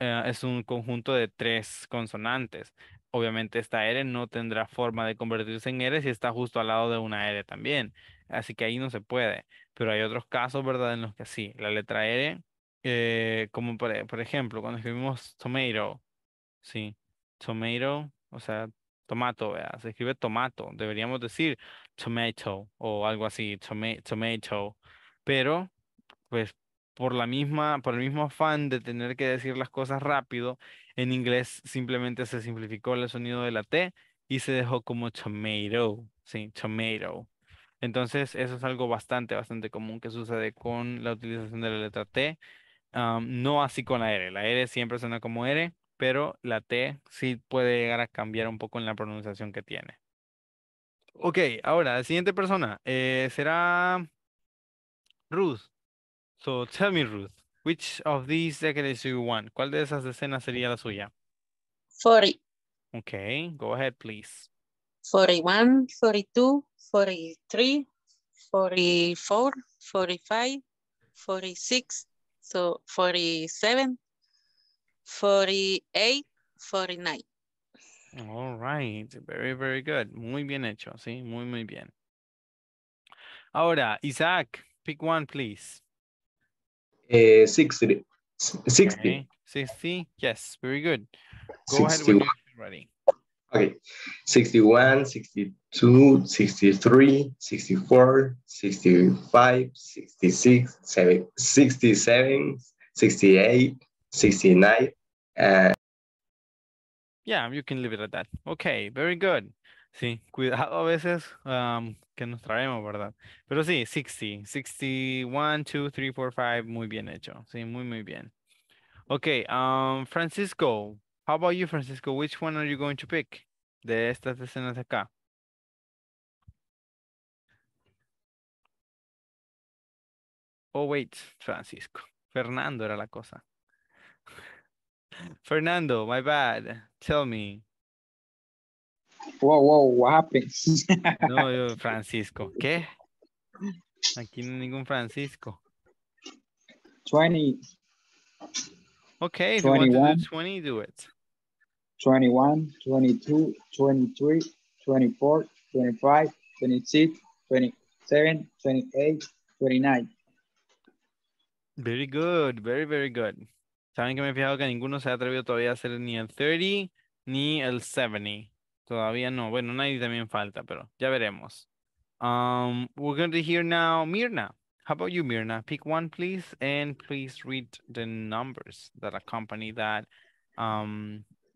eh, es un conjunto de tres consonantes. Obviamente esta R no tendrá forma de convertirse en R si está justo al lado de una R también. Así que ahí no se puede. Pero hay otros casos, ¿verdad? En los que sí, la letra R eh, como por, por, ejemplo, cuando escribimos tomato, sí, tomato, o sea, tomato, ¿verdad? se escribe tomato, deberíamos decir tomato o algo así, tomato, pero pues por la misma, por el mismo afán de tener que decir las cosas rápido, en inglés simplemente se simplificó el sonido de la T y se dejó como tomato, sí, tomato. Entonces, eso es algo bastante, bastante común que sucede con la utilización de la letra T no así con la R. La R siempre suena como R, pero la T sí puede llegar a cambiar un poco en la pronunciación que tiene. Ok, ahora, la siguiente persona eh, será Ruth. So tell me, Ruth, which of these decades do you want? ¿Cuál de esas escenas sería la suya? 40. Ok, go ahead, please. 41, 42, 43, 44, 45, 46, so 47, 48, 49. All right, very, very good. Muy bien hecho, sí, muy, muy bien. Ahora, Isaac, pick one, please. 60. Eh, 60. Okay. 60, yes, very good. Go 61. ahead when you're ready. Okay, 61, 62, 63, 64, 65, 66, 67, 68, 69. Uh... Yeah, you can leave it at that. Okay, very good. Sí, cuidado a veces um, que nos traemos, ¿verdad? Pero sí, 60, 61, 2, 3, 4, 5, muy bien hecho. Sí, muy, muy bien. Okay, um, Francisco, How about you, Francisco? Which one are you going to pick? De estas escenas acá. Oh, wait, Francisco. Fernando era la cosa. Fernando, my bad. Tell me. Whoa, whoa, what happened? no, Francisco. ¿Qué? Aquí no hay ningún Francisco. 20. Okay, if you want to do 20, do it. 21, 22, 23, 24, 25, 26, 27, 28, 29. Very good, very, very good. Saben que me he fijado que ninguno se ha atrevido todavía a hacer ni el 30 ni el 70. Todavía no. Bueno, nadie también falta, pero ya veremos. Um, we're going to hear now Mirna. How about you, Mirna? Pick one, please, and please read the numbers that accompany that um,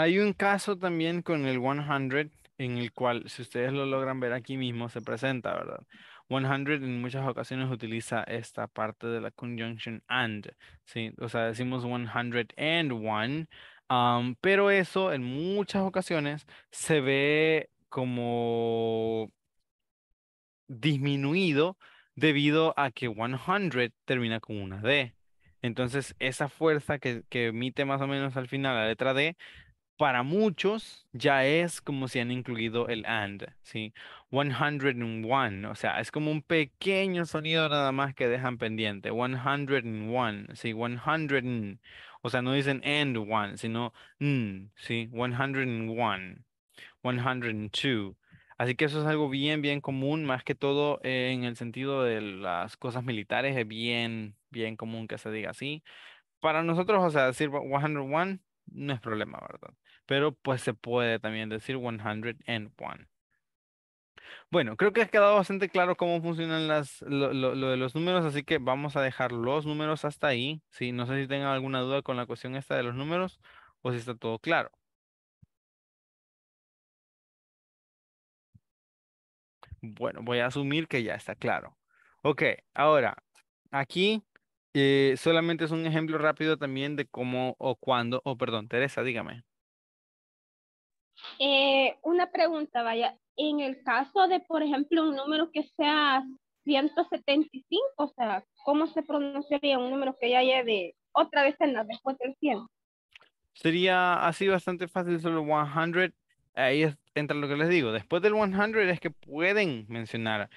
Hay un caso también con el 100 en el cual, si ustedes lo logran ver aquí mismo, se presenta, ¿verdad? 100 en muchas ocasiones utiliza esta parte de la conjunction and, ¿sí? O sea, decimos 100 and 1, pero eso en muchas ocasiones se ve como disminuido debido a que 100 termina con una D. Entonces, esa fuerza que emite más o menos al final la letra D para muchos ya es como si han incluido el and, ¿sí? 101, o sea, es como un pequeño sonido nada más que dejan pendiente. 101, ¿sí? 100, o sea, no dicen and one, sino n, ¿sí? 101, 102. Así que eso es algo bien, bien común, más que todo eh, en el sentido de las cosas militares, es bien, bien común que se diga así. Para nosotros, o sea, decir 101 no es problema, ¿verdad? pero pues se puede también decir 101. Bueno, creo que ha quedado bastante claro cómo funcionan las, lo, de los números, así que vamos a dejar los números hasta ahí. No sé si tengan alguna duda con la cuestión esta de los números o si está todo claro. Bueno, voy a asumir que ya está claro. Ok, ahora, aquí eh, solamente es un ejemplo rápido también de cómo o cuándo, o perdón, Teresa, dígame. Eh, una pregunta, vaya, en el caso de, por ejemplo, un número que sea 175, o sea, ¿cómo se pronunciaría un número que ya lleve otra decena después del 100? Sería así bastante fácil, solo 100. Ahí entra lo que les digo. Después del 100 es que pueden mencionar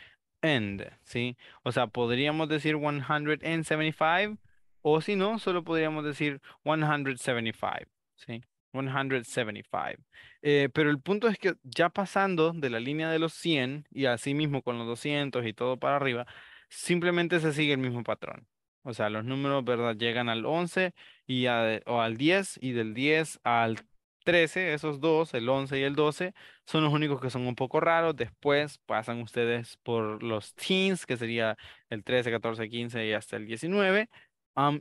end, ¿sí? O sea, podríamos decir 175 o si no, solo podríamos decir 175, ¿sí? 175. Eh, pero el punto es que ya pasando de la línea de los 100 y así mismo con los 200 y todo para arriba, simplemente se sigue el mismo patrón. O sea, los números, ¿verdad? Llegan al 11 y o al 10 y del 10 al 13, esos dos, el 11 y el 12, son los únicos que son un poco raros. Después pasan ustedes por los teens, que sería el 13, 14, 15 y hasta el 19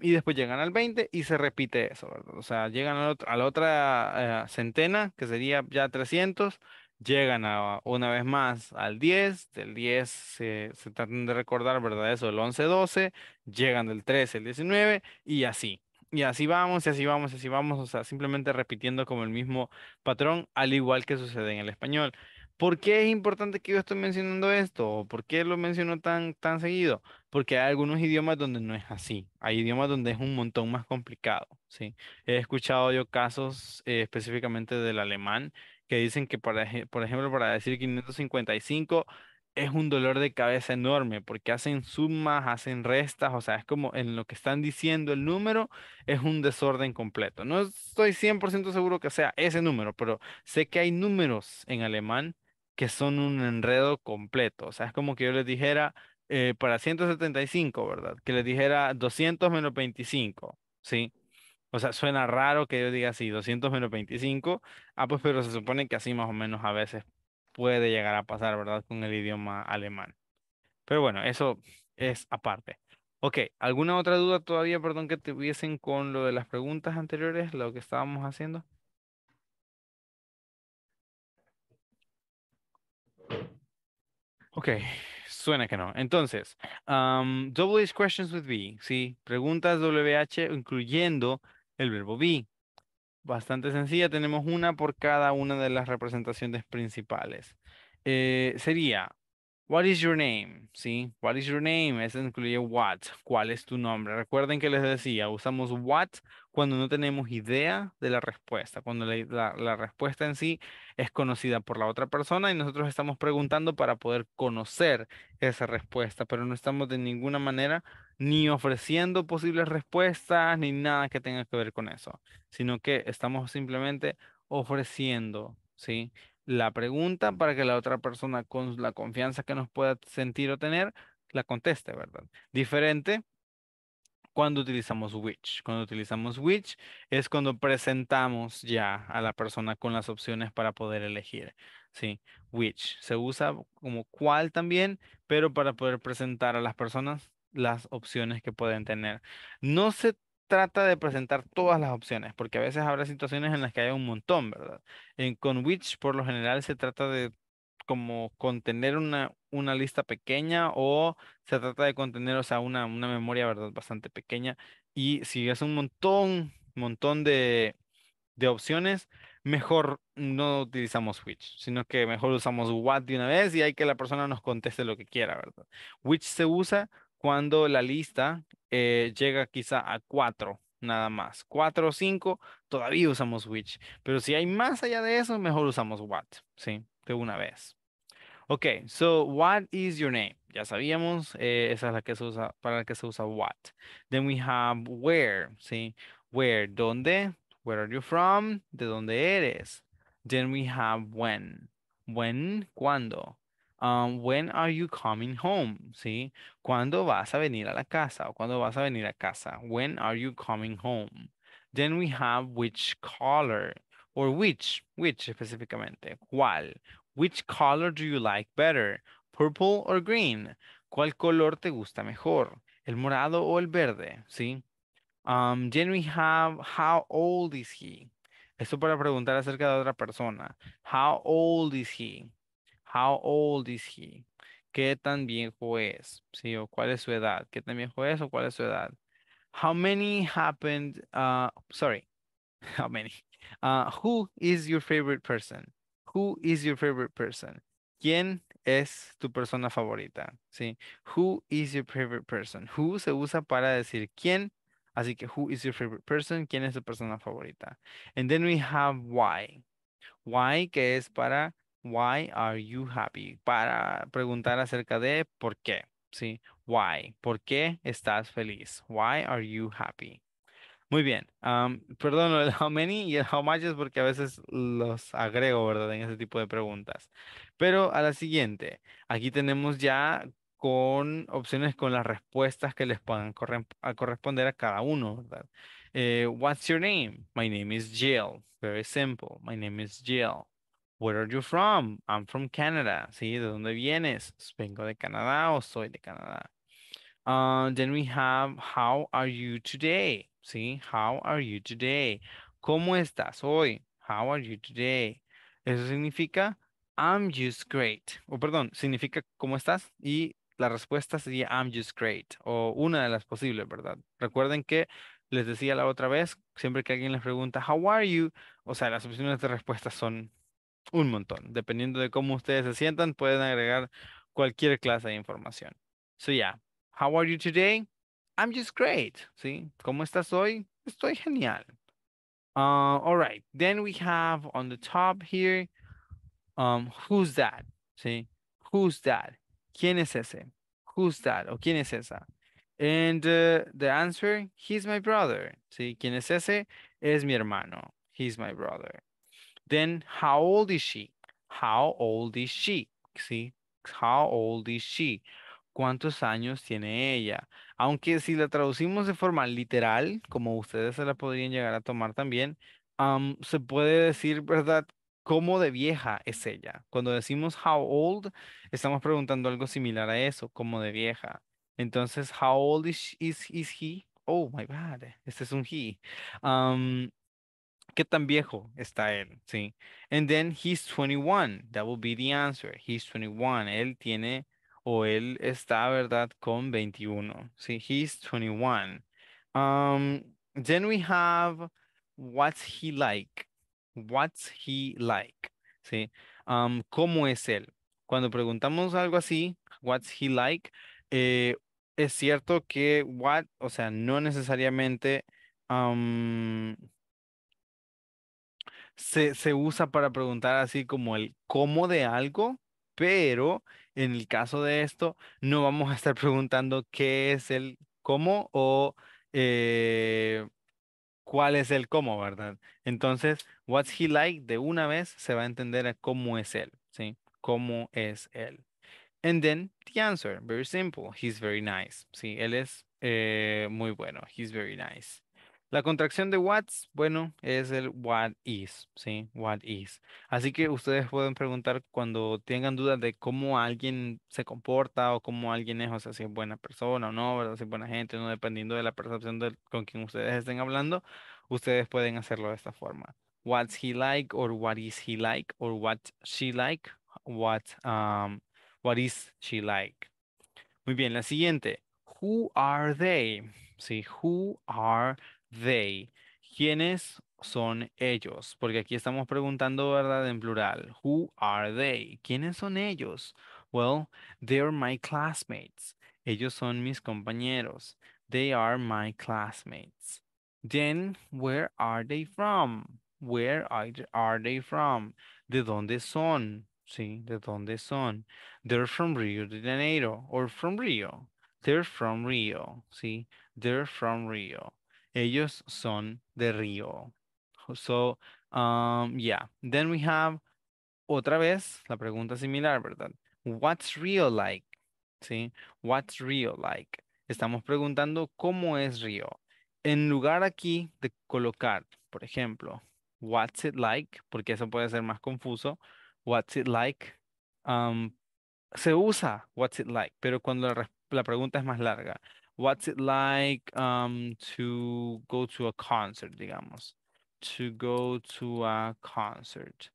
y después llegan al 20 y se repite eso, ¿verdad? O sea, llegan a, a la otra eh, centena, que sería ya 300, llegan una vez más al 10, del 10 se, tratan de recordar, ¿verdad? Eso, el 11-12, llegan del 13 el 19 y así. Y así vamos, y así vamos, y así vamos, o sea, simplemente repitiendo como el mismo patrón, al igual que sucede en el español. ¿Por qué es importante que yo estoy mencionando esto? ¿Por qué lo menciono tan, tan seguido? porque hay algunos idiomas donde no es así, hay idiomas donde es un montón más complicado, ¿sí? He escuchado yo casos eh, específicamente del alemán que dicen que, para, por ejemplo, para decir 555 es un dolor de cabeza enorme porque hacen sumas, hacen restas, o sea, es como en lo que están diciendo el número es un desorden completo. No estoy 100% seguro que sea ese número, pero sé que hay números en alemán que son un enredo completo, o sea, es como que yo les dijera eh, para 175, ¿verdad? Que les dijera 200 menos 25, ¿sí? O sea, suena raro que yo diga así, 200 menos 25. Ah, pues, pero se supone que así más o menos a veces puede llegar a pasar, ¿verdad? Con el idioma alemán. Pero bueno, eso es aparte. Ok, ¿alguna otra duda todavía, perdón, que tuviesen con lo de las preguntas anteriores, lo que estábamos haciendo? Ok, Suena que no. Entonces, double is questions with be, sí, preguntas WH incluyendo el verbo be. Bastante sencilla, tenemos una por cada una de las representaciones principales. Eh, sería What is your name? ¿Sí? What is your name? Eso incluye what. ¿Cuál es tu nombre? Recuerden que les decía, usamos what cuando no tenemos idea de la respuesta, cuando la, la, la, respuesta en sí es conocida por la otra persona y nosotros estamos preguntando para poder conocer esa respuesta, pero no estamos de ninguna manera ni ofreciendo posibles respuestas ni nada que tenga que ver con eso, sino que estamos simplemente ofreciendo, ¿sí? la pregunta para que la otra persona con la confianza que nos pueda sentir o tener la conteste, ¿verdad? Diferente cuando utilizamos which. Cuando utilizamos which es cuando presentamos ya a la persona con las opciones para poder elegir. Sí, which se usa como cuál también, pero para poder presentar a las personas las opciones que pueden tener. No se trata de presentar todas las opciones, porque a veces habrá situaciones en las que hay un montón, ¿verdad? En, con Witch, por lo general, se trata de como contener una, una lista pequeña o se trata de contener, o sea, una, memoria, ¿verdad? Bastante pequeña. Y si es un montón, montón de, opciones, mejor no utilizamos Witch, sino que mejor usamos What de una vez y hay que la persona nos conteste lo que quiera, ¿verdad? Which se usa cuando la lista eh, llega quizá a cuatro nada más. Cuatro o cinco, todavía usamos which. Pero si hay más allá de eso, mejor usamos what, ¿sí? De una vez. Ok, so what is your name? Ya sabíamos, eh, esa es la que se usa, para la que se usa what. Then we have where, ¿sí? Where, ¿dónde? Where are you from? ¿De dónde eres? Then we have when. When, ¿cuándo? Um, when are you coming home? ¿Sí? ¿Cuándo vas a venir a la casa? ¿O cuándo vas a venir a casa? When are you coming home? Then we have which color or which, which específicamente, cuál. Which color do you like better? Purple or green? ¿Cuál color te gusta mejor? ¿El morado o el verde? ¿Sí? Um, then we have how old is he? Esto para preguntar acerca de otra persona. How old is he? How old is he? ¿Qué tan viejo es? ¿Sí? ¿O cuál es su edad? ¿Qué tan viejo es o cuál es su edad? How many happened? Uh, sorry. How many? Uh, who is your favorite person? Who is your favorite person? ¿Quién es tu persona favorita? ¿Sí? Who is your favorite person? Who se usa para decir quién. Así que, who is your favorite person? ¿Quién es tu persona favorita? And then we have why. Why, que es para Why are you happy? Para preguntar acerca de por qué, ¿sí? Why, ¿por qué estás feliz? Why are you happy? Muy bien. perdón, el how many y el how much es porque a veces los agrego, ¿verdad? En ese tipo de preguntas. Pero a la siguiente, aquí tenemos ya con opciones con las respuestas que les puedan corresponder a cada uno, eh, what's your name? My name is Jill. Very simple. My name is Jill. Where are you from? I'm from Canada. ¿Sí? ¿De dónde vienes? Vengo de Canadá o soy de Canadá. Ah, then we have, how are you today? ¿Sí? How are you today? ¿Cómo estás hoy? How are you today? Eso significa, I'm just great. O perdón, significa, ¿cómo estás? Y la respuesta sería, I'm just great. O una de las posibles, ¿verdad? Recuerden que les decía la otra vez, siempre que alguien les pregunta, how are you? O sea, las opciones de respuesta son un montón. Dependiendo de cómo ustedes se sientan, pueden agregar cualquier clase de información. So yeah, how are you today? I'm just great. ¿Sí? ¿Cómo estás hoy? Estoy genial. Ah, all right. Then we have on the top here, um, who's that? ¿Sí? Who's that? ¿Quién es ese? Who's that? ¿O quién es esa? And uh, the answer, he's my brother. ¿Sí? ¿Quién es ese? Es mi hermano. He's my brother. Then how old is she? How old is she? ¿Sí? How old is she? ¿Cuántos años tiene ella? Aunque si la traducimos de forma literal, como ustedes se la podrían llegar a tomar también, um, se puede decir, ¿verdad? ¿Cómo de vieja es ella? Cuando decimos how old, estamos preguntando algo similar a eso, ¿cómo de vieja? Entonces, how old is, is, he? Oh, my God. Este es un he. Um, qué tan viejo está él, ¿sí? And then he's 21, that will be the answer. He's 21, él tiene o él está, ¿verdad? Con 21, ¿sí? He's 21. Um, then we have what's he like? What's he like? ¿Sí? Um, ¿Cómo es él? Cuando preguntamos algo así, what's he like? Eh, es cierto que what, o sea, no necesariamente um, se, usa para preguntar así como el cómo de algo, pero en el caso de esto no vamos a estar preguntando qué es el cómo o eh, cuál es el cómo, ¿verdad? Entonces, what's he like de una vez se va a entender a cómo es él, ¿sí? Cómo es él. And then the answer, very simple, he's very nice, ¿sí? Él es eh, muy bueno, he's very nice. La contracción de what's, bueno, es el what is, ¿sí? What is. Así que ustedes pueden preguntar cuando tengan dudas de cómo alguien se comporta o cómo alguien es, o sea, si es buena persona o no, Si es buena gente no, dependiendo de la percepción con quien ustedes estén hablando, ustedes pueden hacerlo de esta forma. What's he like or what is he like or what she like, what, um, what is she like. Muy bien, la siguiente. Who are they? Sí, who are they. ¿Quiénes son ellos? Porque aquí estamos preguntando, ¿verdad? En plural. Who are they? ¿Quiénes son ellos? Well, they're my classmates. Ellos son mis compañeros. They are my classmates. Then, where are they from? Where are they from? ¿De dónde son? Sí, ¿de dónde son? They're from Rio de Janeiro or from Rio. They're from Rio. Sí, they're from Rio. Ellos son de Río. So, um, yeah. Then we have otra vez la pregunta similar, ¿verdad? What's Río like? ¿Sí? What's Río like? Estamos preguntando cómo es Río. En lugar aquí de colocar, por ejemplo, what's it like, porque eso puede ser más confuso. What's it like? Um, se usa what's it like, pero cuando la pregunta es más larga what's it like um, to go to a concert, digamos. To go to a concert.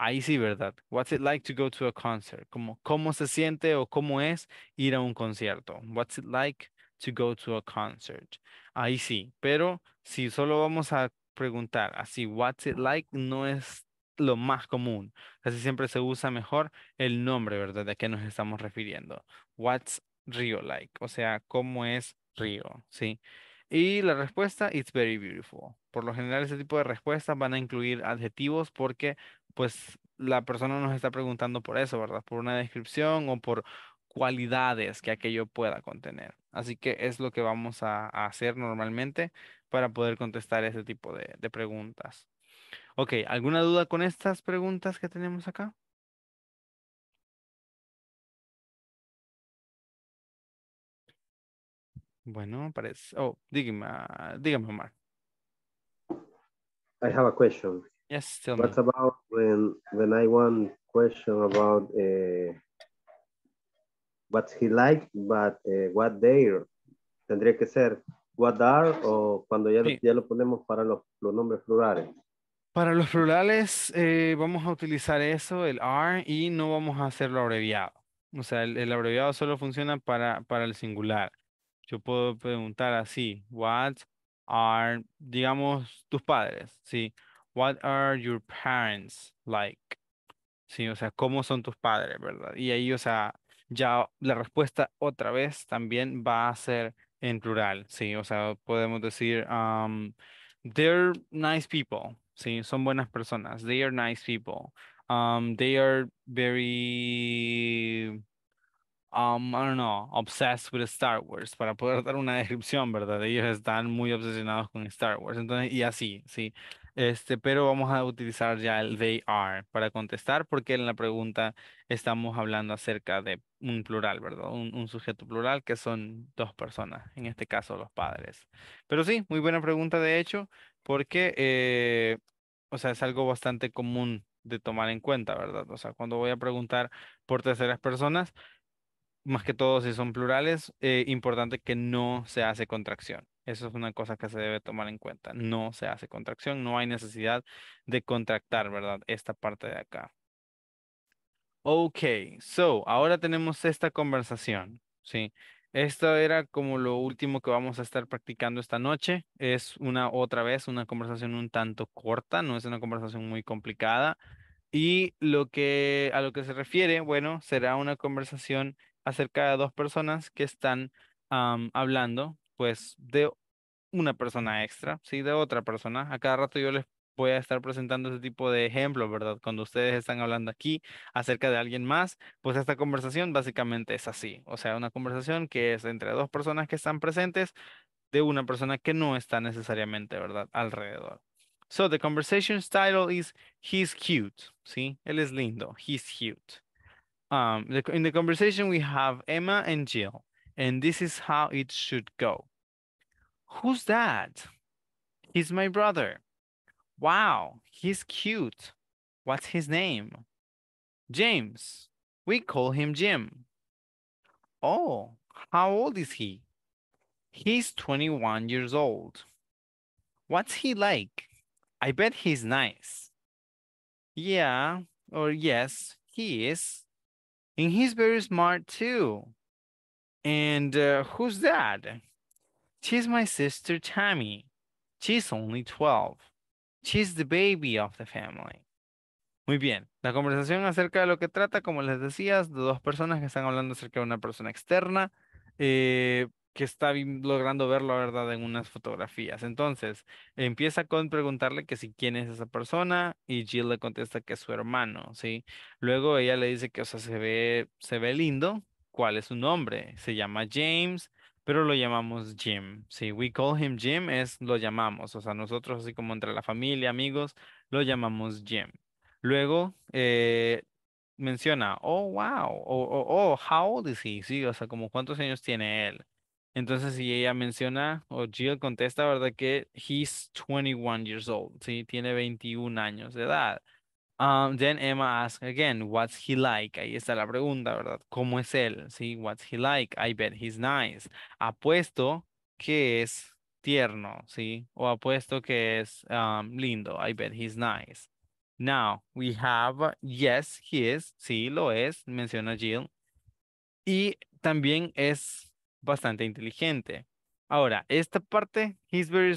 Ahí sí, ¿verdad? What's it like to go to a concert? Como, ¿Cómo se siente o cómo es ir a un concierto? What's it like to go to a concert? Ahí sí, pero si solo vamos a preguntar así, what's it like, no es lo más común. Casi siempre se usa mejor el nombre, ¿verdad? De qué nos estamos refiriendo. What's rio like, o sea, cómo es Rio? ¿sí? Y la respuesta, it's very beautiful. Por lo general, ese tipo de respuestas van a incluir adjetivos porque, pues, la persona nos está preguntando por eso, ¿verdad? Por una descripción o por cualidades que aquello pueda contener. Así que es lo que vamos a, hacer normalmente para poder contestar ese tipo de preguntas. Ok, ¿alguna duda con estas preguntas que tenemos acá? Bueno, parece. Oh, dígame, ah, dígame, Omar. I have a question. Yes, tell What about when when I want question about eh, what he like, but eh, what they tendría que ser what are o cuando ya, ya lo ponemos para los, los nombres plurales. Para los plurales eh, vamos a utilizar eso, el are, y no vamos a hacerlo abreviado. O sea, el, el abreviado solo funciona para, para el singular. Yo puedo preguntar así, what are, digamos, tus padres, ¿sí? What are your parents like? Sí, o sea, ¿cómo son tus padres, verdad? Y ahí, o sea, ya la respuesta otra vez también va a ser en plural, sí, o sea, podemos decir, um, they're nice people, sí, son buenas personas, they are nice people, um, they are very um, I don't know, obsessed with Star Wars, para poder dar una descripción, ¿verdad? Ellos están muy obsesionados con Star Wars, entonces, y así, sí. Este, pero vamos a utilizar ya el they are para contestar, porque en la pregunta estamos hablando acerca de un plural, ¿verdad? Un, un sujeto plural que son dos personas, en este caso los padres. Pero sí, muy buena pregunta, de hecho, porque, eh, o sea, es algo bastante común de tomar en cuenta, ¿verdad? O sea, cuando voy a preguntar por terceras personas, más que todo si son plurales, eh, importante que no se hace contracción. Eso es una cosa que se debe tomar en cuenta. No se hace contracción, no hay necesidad de contractar, ¿verdad? Esta parte de acá. Ok, so ahora tenemos esta conversación, ¿sí? Esto era como lo último que vamos a estar practicando esta noche. Es una otra vez una conversación un tanto corta, no es una conversación muy complicada. Y lo que a lo que se refiere, bueno, será una conversación acerca de dos personas que están hablando, pues, de una persona extra, ¿sí? De otra persona. A cada rato yo les voy a estar presentando ese tipo de ejemplos, ¿verdad? Cuando ustedes están hablando aquí acerca de alguien más, pues esta conversación básicamente es así. O sea, una conversación que es entre dos personas que están presentes de una persona que no está necesariamente, ¿verdad? Alrededor. So the conversation's title is He's cute, ¿sí? Él es lindo, he's cute. um, the, in the conversation we have Emma and Jill, and this is how it should go. Who's that? He's my brother. Wow, he's cute. What's his name? James. We call him Jim. Oh, how old is he? He's 21 years old. What's he like? I bet he's nice. Yeah, or yes, he is and he's very smart too. And uh, who's that? She's my sister Tammy. She's only 12. She's the baby of the family. Muy bien, la conversación acerca de lo que trata, como les decías, de dos personas que están hablando acerca de una persona externa. Eh, que está logrando ver la verdad en unas fotografías. Entonces, empieza con preguntarle que si quién es esa persona y Jill le contesta que es su hermano, ¿sí? Luego ella le dice que, o sea, se ve, se ve lindo, ¿cuál es su nombre? Se llama James, pero lo llamamos Jim, ¿sí? We call him Jim es lo llamamos, o sea, nosotros así como entre la familia, amigos, lo llamamos Jim. Luego, eh, menciona, oh, wow, oh, how old is he? Sí, o sea, como cuántos años tiene él. Entonces, si ella menciona o Jill contesta, ¿verdad? Que he's 21 years old, ¿sí? Tiene 21 años de edad. Um, then Emma asks again, what's he like? Ahí está la pregunta, ¿verdad? ¿Cómo es él? ¿Sí? What's he like? I bet he's nice. Apuesto que es tierno, ¿sí? O apuesto que es um, lindo. I bet he's nice. Now, we have, yes, he is. Sí, lo es, menciona Jill. Y también es bastante inteligente. Ahora, esta parte, he's very,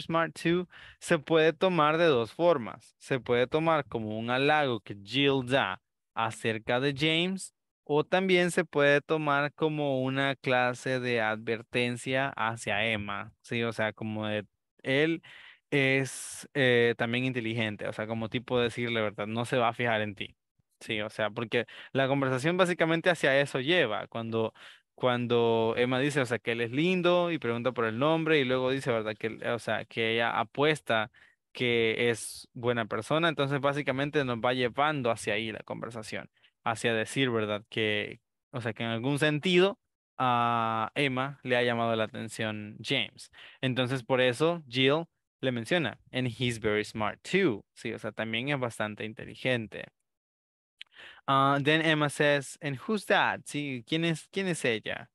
smart too, se puede tomar de dos formas. Se puede tomar como un halago que Jill da acerca de James o también se puede tomar como una clase de advertencia hacia Emma, ¿sí? O sea, como de, él es eh, también inteligente, o sea, como tipo de decirle, ¿verdad? No se va a fijar en ti, ¿sí? O sea, porque la conversación básicamente hacia eso lleva, cuando cuando Emma dice, o sea, que él es lindo y pregunta por el nombre y luego dice, ¿verdad? Que, o sea, que ella apuesta que es buena persona, entonces básicamente nos va llevando hacia ahí la conversación, hacia decir, ¿verdad? Que, o sea, que en algún sentido a Emma le ha llamado la atención James. Entonces, por eso Jill le menciona, and he's very smart too, sí, o sea, también es bastante inteligente. Ah, then Emma says, and who's that? Sí, ¿quién es, quién es ella?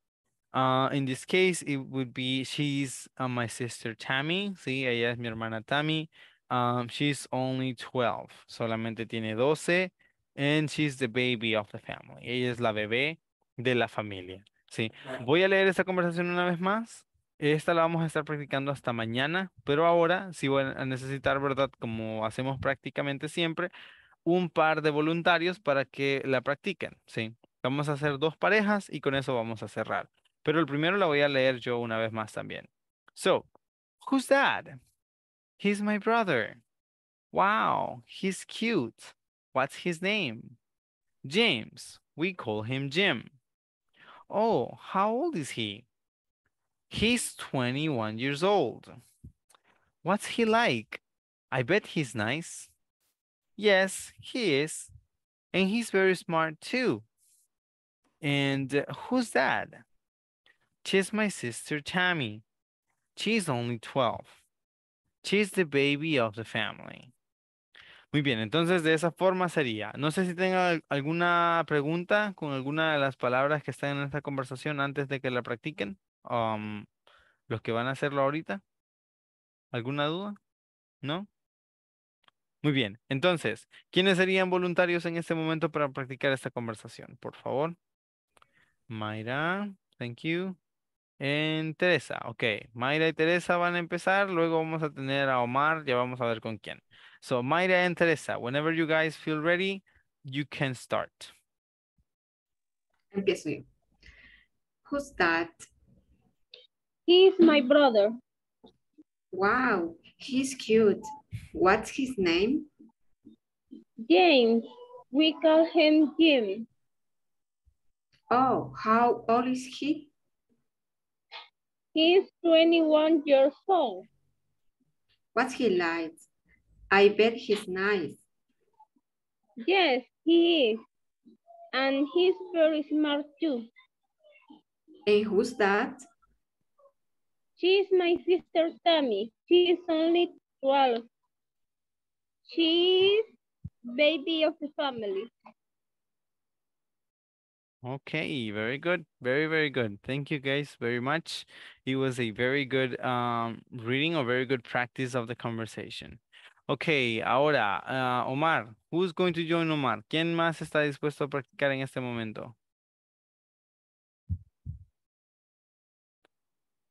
Uh, in this case, it would be, she's uh, my sister Tammy. Sí, ella es mi hermana Tammy. Um, she's only 12. Solamente tiene 12. And she's the baby of the family. Ella es la bebé de la familia. Sí, voy a leer esta conversación una vez más. Esta la vamos a estar practicando hasta mañana, pero ahora si voy a necesitar, ¿verdad? Como hacemos prácticamente siempre, un par de voluntarios para que la practiquen, ¿sí? Vamos a hacer dos parejas y con eso vamos a cerrar. Pero el primero la voy a leer yo una vez más también. So, who's that? He's my brother. Wow, he's cute. What's his name? James. We call him Jim. Oh, how old is he? He's 21 years old. What's he like? I bet he's nice. Yes, he is. And he's very smart too. And uh, who's that? She's my sister Tammy. She's only 12. She's the baby of the family. Muy bien, entonces de esa forma sería. No sé si tengan alguna pregunta con alguna de las palabras que están en esta conversación antes de que la practiquen. Um, los que van a hacerlo ahorita. ¿Alguna duda? ¿No? Muy bien, entonces, ¿quiénes serían voluntarios en este momento para practicar esta conversación? Por favor. Mayra, thank you. En Teresa, ok. Mayra y Teresa van a empezar, luego vamos a tener a Omar, ya vamos a ver con quién. So, Mayra y Teresa, whenever you guys feel ready, you can start. Empiezo yo. Who's that? He's my brother. Wow, he's cute. What's his name? James. We call him Jim. Oh, how old is he? He's 21 years old. What's he like? I bet he's nice. Yes, he is. And he's very smart too. And who's that? She's my sister Tammy. She's only 12. She's baby of the family. Okay, very good. Very, very good. Thank you guys very much. It was a very good um, reading or very good practice of the conversation. Okay, ahora, uh, Omar, who's going to join Omar? ¿Quién más está dispuesto a practicar en este momento?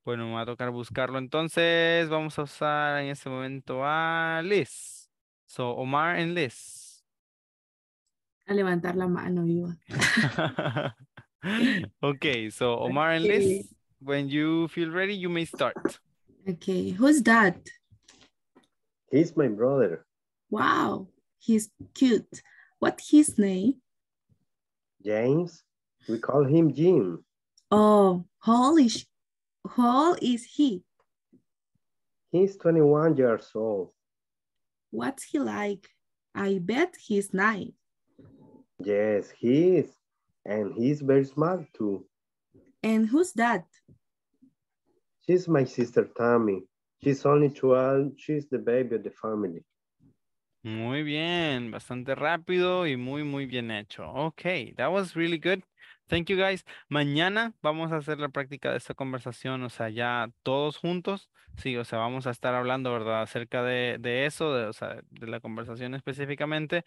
Bueno, me va a tocar buscarlo entonces. Vamos a usar en este momento a Liz. So Omar and Liz. A levantar la mano, viva. okay, so Omar and Liz, when you feel ready, you may start. Okay, who's that? He's my brother. Wow, he's cute. What's his name? James. We call him Jim. Oh, how old is, how old is he? He's 21 years old. What's he like? I bet he's nice. Yes, he is. And he's very smart too. And who's that? She's my sister Tammy. She's only 12. She's the baby of the family. Muy bien, bastante rápido y muy, muy bien hecho. Okay, that was really good. Thank you guys. Mañana vamos a hacer la práctica de esta conversación, o sea, ya todos juntos. Sí, o sea, vamos a estar hablando, ¿verdad? Acerca de, eso, de, o sea, de la conversación específicamente.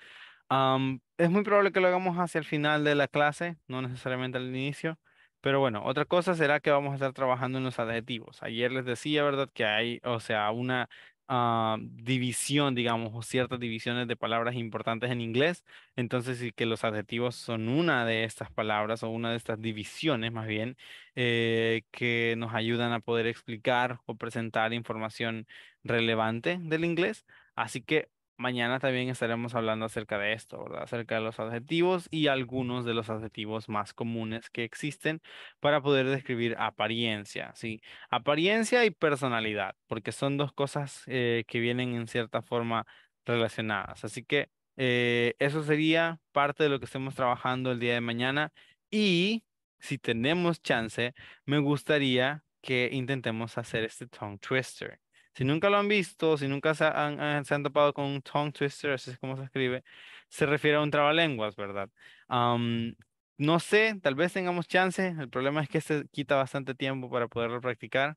es muy probable que lo hagamos hacia el final de la clase, no necesariamente al inicio. Pero bueno, otra cosa será que vamos a estar trabajando en los adjetivos. Ayer les decía, ¿verdad? Que hay, o sea, una Ah, división, digamos, o ciertas divisiones de palabras importantes en inglés. Entonces, sí que los adjetivos son una de estas palabras o una de estas divisiones más bien eh, que nos ayudan a poder explicar o presentar información relevante del inglés. Así que Mañana también estaremos hablando acerca de esto, Acerca de los adjetivos y algunos de los adjetivos más comunes que existen para poder describir apariencia, ¿sí? Apariencia y personalidad, porque son dos cosas eh, que vienen en cierta forma relacionadas. Así que eh, eso sería parte de lo que estemos trabajando el día de mañana y si tenemos chance, me gustaría que intentemos hacer este tongue twister. Si nunca lo han visto, si nunca se han, topado con un tongue twister, así es como se escribe, se refiere a un trabalenguas, ¿verdad? Um, no sé, tal vez tengamos chance. El problema es que se este quita bastante tiempo para poderlo practicar.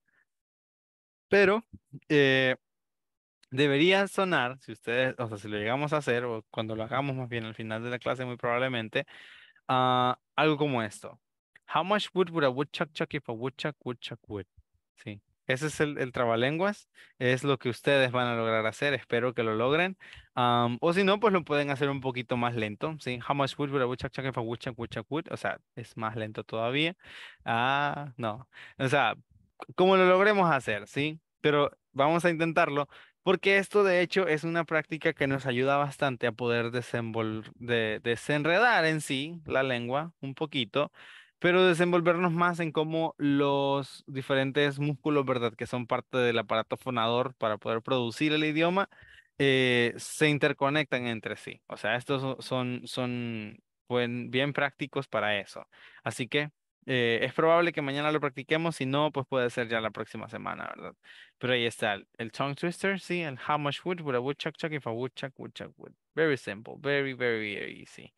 Pero eh, debería sonar, si ustedes, o sea, si lo llegamos a hacer, o cuando lo hagamos más bien al final de la clase, muy probablemente, ah, algo como esto. How much wood would a woodchuck chuck if a woodchuck woodchuck wood? Sí. Ese es el, el, trabalenguas, es lo que ustedes van a lograr hacer, espero que lo logren. o si no, pues lo pueden hacer un poquito más lento, ¿sí? O sea, es más lento todavía. Ah, no. O sea, como lo logremos hacer, ¿sí? Pero vamos a intentarlo porque esto de hecho es una práctica que nos ayuda bastante a poder de desenredar en sí la lengua un poquito pero desenvolvernos más en cómo los diferentes músculos, ¿verdad?, que son parte del aparato fonador para poder producir el idioma, eh, se interconectan entre sí. O sea, estos son, son buen, bien prácticos para eso. Así que eh, es probable que mañana lo practiquemos, si no, pues puede ser ya la próxima semana, ¿verdad? Pero ahí está, el, tongue twister, sí, el how much wood would a woodchuck chuck if a woodchuck chuck would. Very simple, very, very, easy.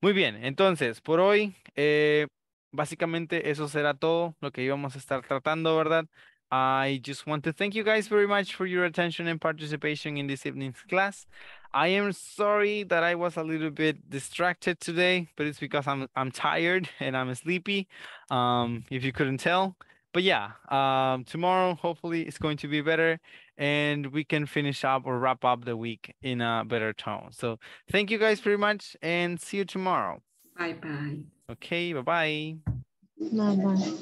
Muy bien, entonces, por hoy, eh, básicamente eso será todo lo que íbamos a estar tratando, ¿verdad? I just want to thank you guys very much for your attention and participation in this evening's class. I am sorry that I was a little bit distracted today, but it's because I'm I'm tired and I'm sleepy. Um, if you couldn't tell, but yeah, um, tomorrow hopefully it's going to be better, and we can finish up or wrap up the week in a better tone. So thank you guys very much, and see you tomorrow. Bye bye. Okay, bye-bye. Bye-bye.